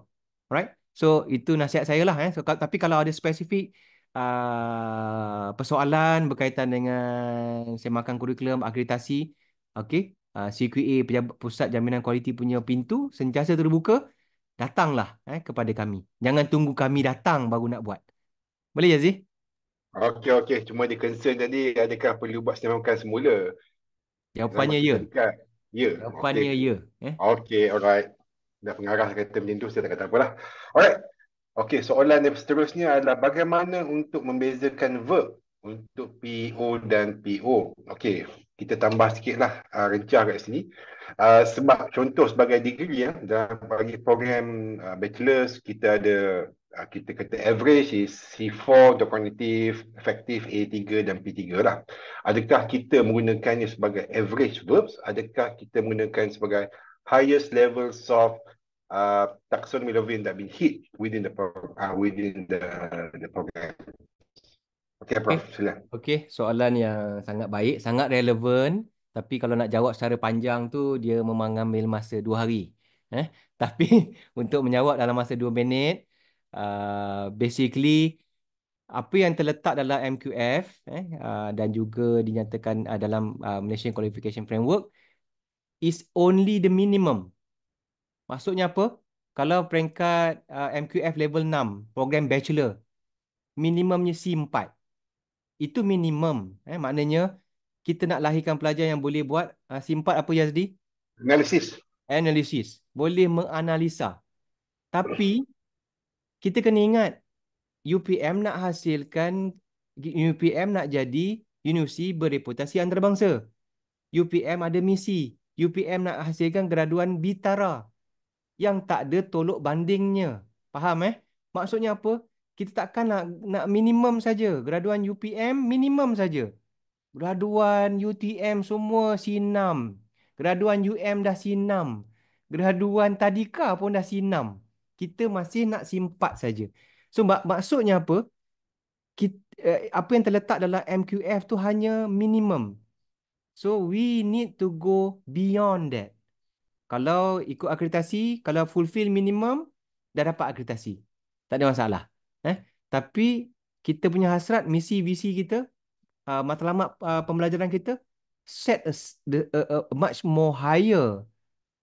Alright? So, itu nasihat saya lah. Eh. So, tapi kalau ada spesifik uh, persoalan berkaitan dengan semakan kurikulum, akreditasi, okay, uh, ah, CQA, Pejabat Pusat Jaminan Kualiti punya pintu, sentiasa terbuka, datanglah eh, kepada kami. Jangan tunggu kami datang baru nak buat. Boleh, Yazid? Ya, Okey, okey. Cuma dia concern tadi adakah perlu buat senam semula? Jawapannya ya. Dekat. Ya. Jawapannya okay. ya. Eh? Okey, alright. Dah pengarah kata macam tu, saya tak kata apalah. Alright. Okey, soalan yang seterusnya adalah bagaimana untuk membezakan verb untuk PO dan PO? Okey, kita tambah sikitlah uh, rencah kat sini. Uh, sebab contoh sebagai degree ya, dalam bagi program uh, bachelor's kita ada Ah, kita kata average is C4 atau quantitative effective A3 dan P3 lah. Adakah kita menggunakannya sebagai average verbs? Adakah kita menggunakan sebagai highest levels of uh, taxonomy Levin that been hit within the uh, within the the program? Okay, Prof. Okay. Sila. Okay, soalan yang sangat baik, sangat relevan. Tapi kalau nak jawab secara panjang tu, dia memang ambil masa dua hari. Eh? Tapi untuk menjawab dalam masa dua minit, Uh, basically apa yang terletak dalam MQF eh, uh, dan juga dinyatakan uh, dalam uh, Malaysian Qualification Framework is only the minimum. Maksudnya apa? Kalau peringkat uh, MQF level 6, program bachelor, minimumnya C4. Itu minimum. Eh, maknanya kita nak lahirkan pelajar yang boleh buat uh, C4 apa Yazdi? Analisis. Analisis. Boleh menganalisa. Tapi kita kena ingat UPM nak hasilkan UPM nak jadi universiti bereputasi antarabangsa. UPM ada misi. UPM nak hasilkan graduan bitara yang tak ada tolok bandingnya. Faham eh? Maksudnya apa? Kita takkan nak, nak minimum saja. Graduan UPM minimum saja. Graduan UTM semua sinam. Graduan UM dah sinam. Graduan tadika pun dah sinam kita masih nak simpat saja. So mak- maksudnya apa? Kita, uh, eh, apa yang terletak dalam MQF tu hanya minimum. So we need to go beyond that. Kalau ikut akreditasi, kalau fulfill minimum, dah dapat akreditasi. Tak ada masalah. Eh? Tapi kita punya hasrat, misi, visi kita, uh, matlamat uh, pembelajaran kita, set a, a, a, a much more higher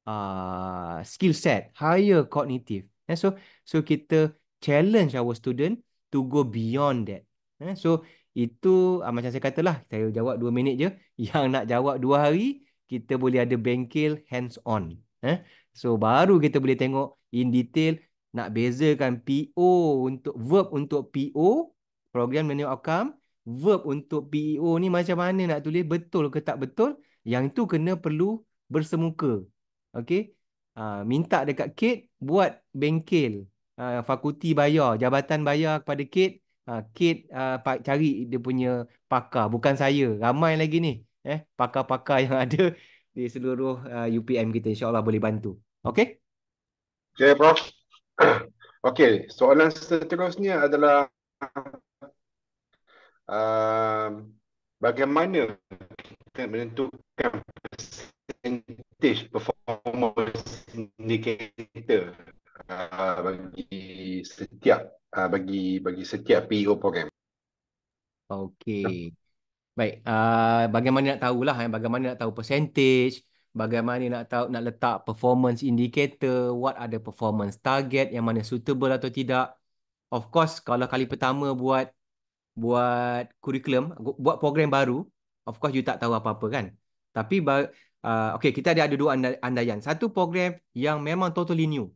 uh, skill set, higher cognitive. Yeah, so so kita challenge our student to go beyond that. Yeah, so itu ah, macam saya katalah, saya jawab dua minit je. Yang nak jawab dua hari, kita boleh ada bengkel hands-on. Eh? So baru kita boleh tengok in detail nak bezakan PO untuk verb untuk PO, program menu outcome, verb untuk PEO ni macam mana nak tulis betul ke tak betul. Yang itu kena perlu bersemuka. Okay. Ha, minta dekat KIT buat bengkel. Ha, fakulti bayar, jabatan bayar kepada KIT. Ha, KIT ha, cari dia punya pakar. Bukan saya. Ramai lagi ni. Eh, pakar-pakar yang ada di seluruh uh, ha, UPM kita insyaAllah boleh bantu. Okay? Okay, Prof. okay, soalan seterusnya adalah uh, bagaimana kita menentukan stage performance indicator uh, bagi setiap uh, bagi bagi setiap PO e program. Okey. Baik, uh, bagaimana nak tahulah eh? bagaimana nak tahu percentage, bagaimana nak tahu nak letak performance indicator, what are the performance target yang mana suitable atau tidak. Of course, kalau kali pertama buat buat curriculum, buat program baru, of course you tak tahu apa-apa kan. Tapi Ah, okay, kita ada, ada dua andaian. Satu program yang memang totally new.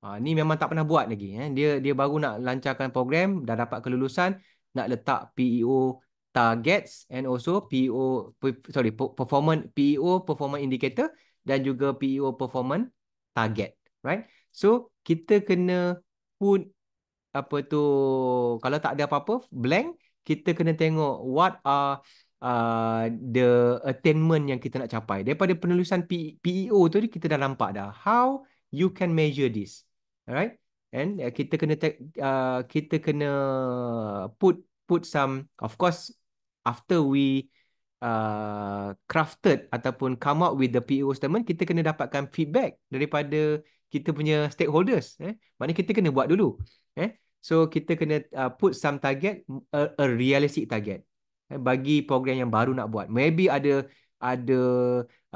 Uh, ni memang tak pernah buat lagi. Eh. Dia dia baru nak lancarkan program, dah dapat kelulusan, nak letak PEO targets and also e PEO, sorry, performance PEO performance indicator dan juga PEO performance target. Right? So, kita kena put apa tu, kalau tak ada apa-apa, blank, kita kena tengok what are Uh, the attainment yang kita nak capai. Daripada penulisan P- PEO tu kita dah nampak dah how you can measure this. Alright? And uh, kita kena uh, kita kena put put some of course after we uh, crafted ataupun come up with the PEO statement, kita kena dapatkan feedback daripada kita punya stakeholders eh maknanya kita kena buat dulu eh so kita kena uh, put some target a, a realistic target eh, bagi program yang baru nak buat. Maybe ada ada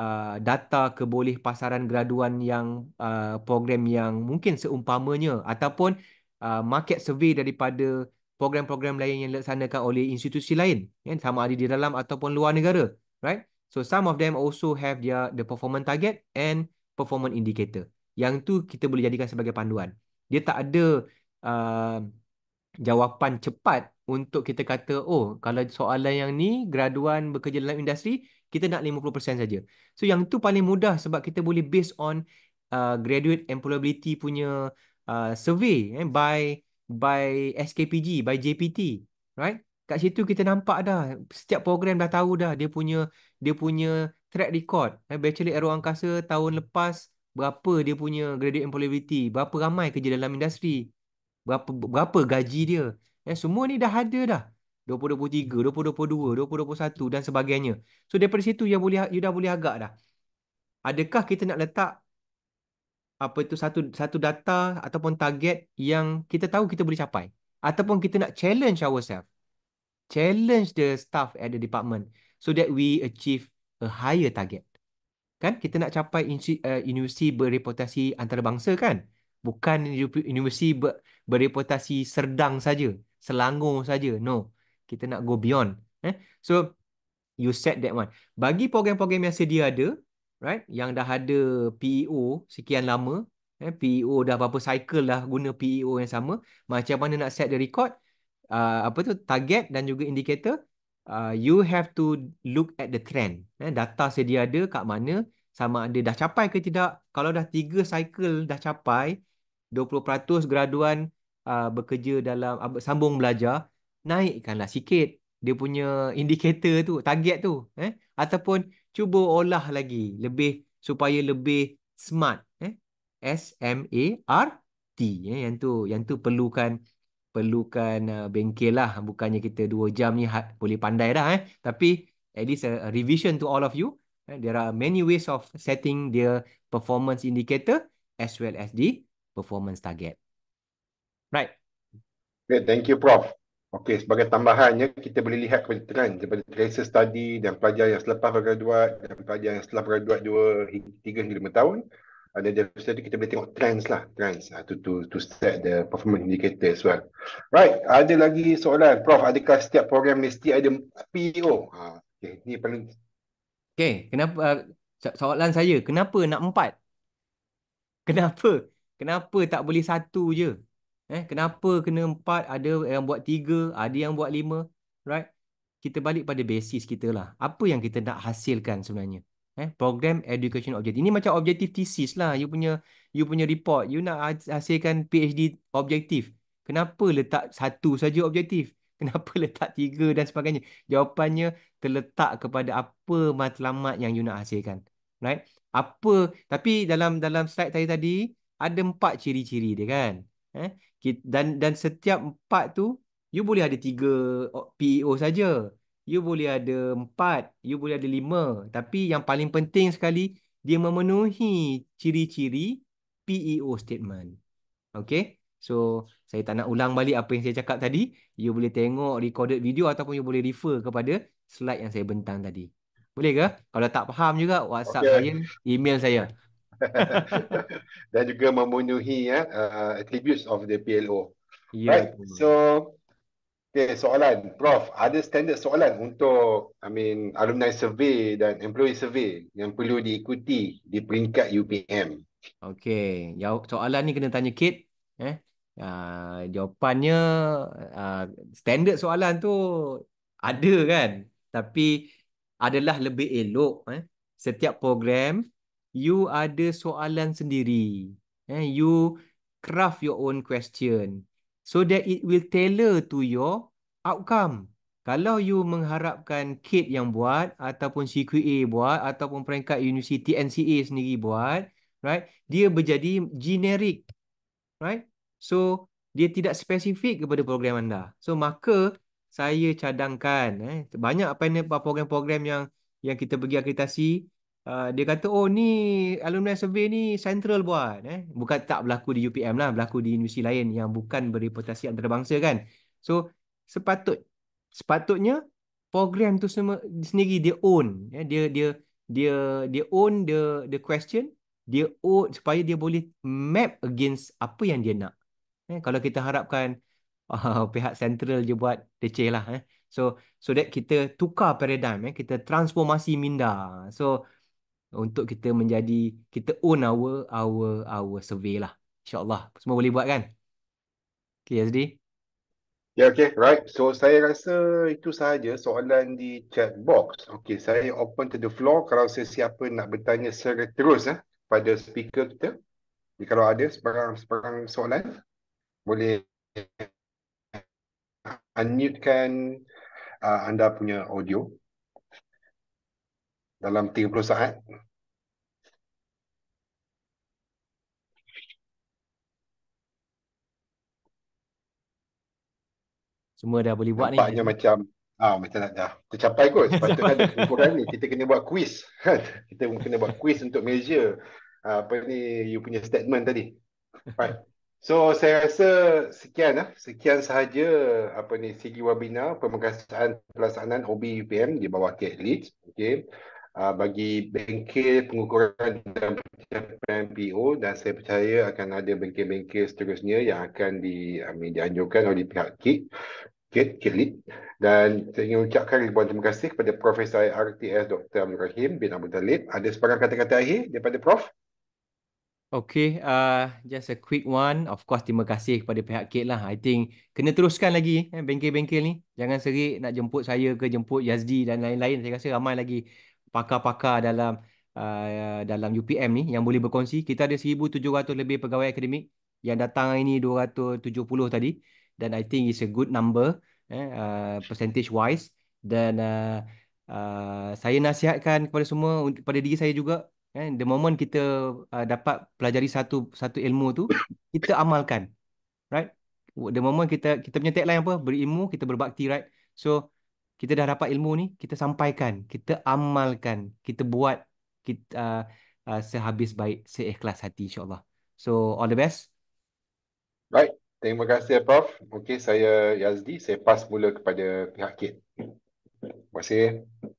uh, data keboleh pasaran graduan yang uh, program yang mungkin seumpamanya ataupun uh, market survey daripada program-program lain yang dilaksanakan oleh institusi lain yeah, kan? sama ada di dalam ataupun luar negara right so some of them also have their the performance target and performance indicator yang tu kita boleh jadikan sebagai panduan dia tak ada uh, jawapan cepat untuk kita kata oh kalau soalan yang ni graduan bekerja dalam industri kita nak 50% saja. So yang tu paling mudah sebab kita boleh based on uh, graduate employability punya uh, survey eh, by by SKPG by JPT, right? Kat situ kita nampak dah setiap program dah tahu dah dia punya dia punya track record. Eh, Bachelor Aero Angkasa tahun lepas berapa dia punya graduate employability, berapa ramai kerja dalam industri, berapa berapa gaji dia. Eh, semua ni dah ada dah. 2023, 2022, 2021 dan sebagainya. So daripada situ yang boleh you dah boleh agak dah. Adakah kita nak letak apa itu satu satu data ataupun target yang kita tahu kita boleh capai ataupun kita nak challenge ourselves. Challenge the staff at the department so that we achieve a higher target. Kan? Kita nak capai eh, universiti berreputasi antarabangsa kan? Bukan universiti ber, bereputasi serdang saja. Selangor saja. No. Kita nak go beyond. Eh? So, you set that one. Bagi program-program yang sedia ada, right? Yang dah ada PEO sekian lama, eh? PEO dah berapa cycle dah guna PEO yang sama, macam mana nak set the record, uh, apa tu, target dan juga indicator, uh, you have to look at the trend. Eh? Data sedia ada kat mana, sama ada dah capai ke tidak. Kalau dah 3 cycle dah capai, 20% graduan uh, bekerja dalam uh, sambung belajar naikkanlah sikit dia punya indikator tu target tu eh ataupun cuba olah lagi lebih supaya lebih smart eh S M A R T eh yang tu yang tu perlukan perlukan uh, bengkel lah bukannya kita 2 jam ni ha- boleh pandai dah eh tapi at least a uh, revision to all of you eh? there are many ways of setting the performance indicator as well as the performance target Right. Okay, thank you, Prof. Okay, sebagai tambahannya, kita boleh lihat kepada trend kan, daripada tracer study dan pelajar yang selepas graduat dan pelajar yang setelah graduat 2 hingga 3 hingga 5 tahun. Ada dari study kita boleh tengok trends lah, trends uh, to, to, to set the performance indicator as well. Right, ada lagi soalan. Prof, adakah setiap program mesti ada PO? E uh, ah, okay, ni paling... Okay, kenapa uh, soalan saya, kenapa nak empat? Kenapa? Kenapa tak boleh satu je? Eh, kenapa kena empat, ada yang buat tiga, ada yang buat lima, right? Kita balik pada basis kita lah. Apa yang kita nak hasilkan sebenarnya? Eh, program education objective. Ini macam objective thesis lah. You punya you punya report. You nak hasilkan PhD objektif. Kenapa letak satu saja objektif? Kenapa letak tiga dan sebagainya? Jawapannya terletak kepada apa matlamat yang you nak hasilkan. Right? Apa? Tapi dalam dalam slide tadi tadi, ada empat ciri-ciri dia kan? eh dan dan setiap empat tu you boleh ada tiga oh, PEO saja you boleh ada empat you boleh ada lima tapi yang paling penting sekali dia memenuhi ciri-ciri PEO statement Okay so saya tak nak ulang balik apa yang saya cakap tadi you boleh tengok recorded video ataupun you boleh refer kepada slide yang saya bentang tadi boleh ke kalau tak faham juga WhatsApp okay. saya email saya dan juga memenuhi ya uh, attributes of the PLO. Yeah. Right? So okay, soalan prof, ada standard soalan untuk I mean alumni survey dan employee survey yang perlu diikuti di peringkat UPM. Okay, Jawab soalan ni kena tanya Kit eh. Uh, jawapannya uh, standard soalan tu ada kan tapi adalah lebih elok eh setiap program you ada soalan sendiri. Eh, you craft your own question. So that it will tailor to your outcome. Kalau you mengharapkan kit yang buat ataupun CQA buat ataupun peringkat university NCA sendiri buat, right? Dia berjadi generic. Right? So dia tidak spesifik kepada program anda. So maka saya cadangkan eh banyak apa program-program yang yang kita pergi akreditasi Ah, dia kata oh ni alumni survey ni central buat eh bukan tak berlaku di UPM lah berlaku di universiti lain yang bukan berreputasi antarabangsa kan so sepatut sepatutnya program tu semua sendiri dia own eh? dia dia dia dia own the the question dia own supaya dia boleh map against apa yang dia nak eh? kalau kita harapkan uh, pihak central je buat leceh lah eh? so so that kita tukar paradigm eh? kita transformasi minda so untuk kita menjadi kita own our our our survey lah. Insya-Allah semua boleh buat kan? Okay Yazdi. Ya yeah, okay, right. So saya rasa itu sahaja soalan di chat box. Okay, saya open to the floor kalau sesiapa nak bertanya secara terus eh, pada speaker kita. Jadi kalau ada sebarang sebarang soalan boleh unmute kan uh, anda punya audio dalam 30 saat. Semua dah boleh buat Nampaknya ni. Nampaknya macam ah macam nak dah tercapai kot. Sepatutnya ada kumpulan ni. Kita kena buat quiz. Kan? kita kena buat quiz untuk measure ah, apa ni you punya statement tadi. Right. So saya rasa sekian lah. Sekian sahaja apa ni segi webinar pemegasan pelaksanaan OBUPM di bawah Tech Okay uh, bagi bengkel pengukuran dan pencapaian PO e dan saya percaya akan ada bengkel-bengkel seterusnya yang akan di, um, dianjurkan oleh pihak KIT Kit, Kit Dan saya ingin ucapkan ribuan terima kasih kepada Profesor RTS Dr. Amir Rahim bin Abdul Talib. Ada sebarang kata-kata akhir daripada Prof? Okay, uh, just a quick one. Of course, terima kasih kepada pihak Kit lah. I think kena teruskan lagi eh, bengkel-bengkel ni. Jangan serik nak jemput saya ke jemput Yazdi dan lain-lain. Saya rasa ramai lagi pakar-pakar dalam uh, dalam UPM ni yang boleh berkongsi. Kita ada 1,700 lebih pegawai akademik yang datang hari ni 270 tadi dan I think it's a good number eh, uh, percentage wise dan uh, uh, saya nasihatkan kepada semua kepada diri saya juga eh, the moment kita uh, dapat pelajari satu satu ilmu tu kita amalkan right the moment kita kita punya tagline apa berilmu kita berbakti right so kita dah dapat ilmu ni kita sampaikan kita amalkan kita buat kita uh, uh, sehabis baik seikhlas hati insyaallah so all the best Baik, terima kasih prof Okay, saya Yazdi saya pas mula kepada pihak kit terima kasih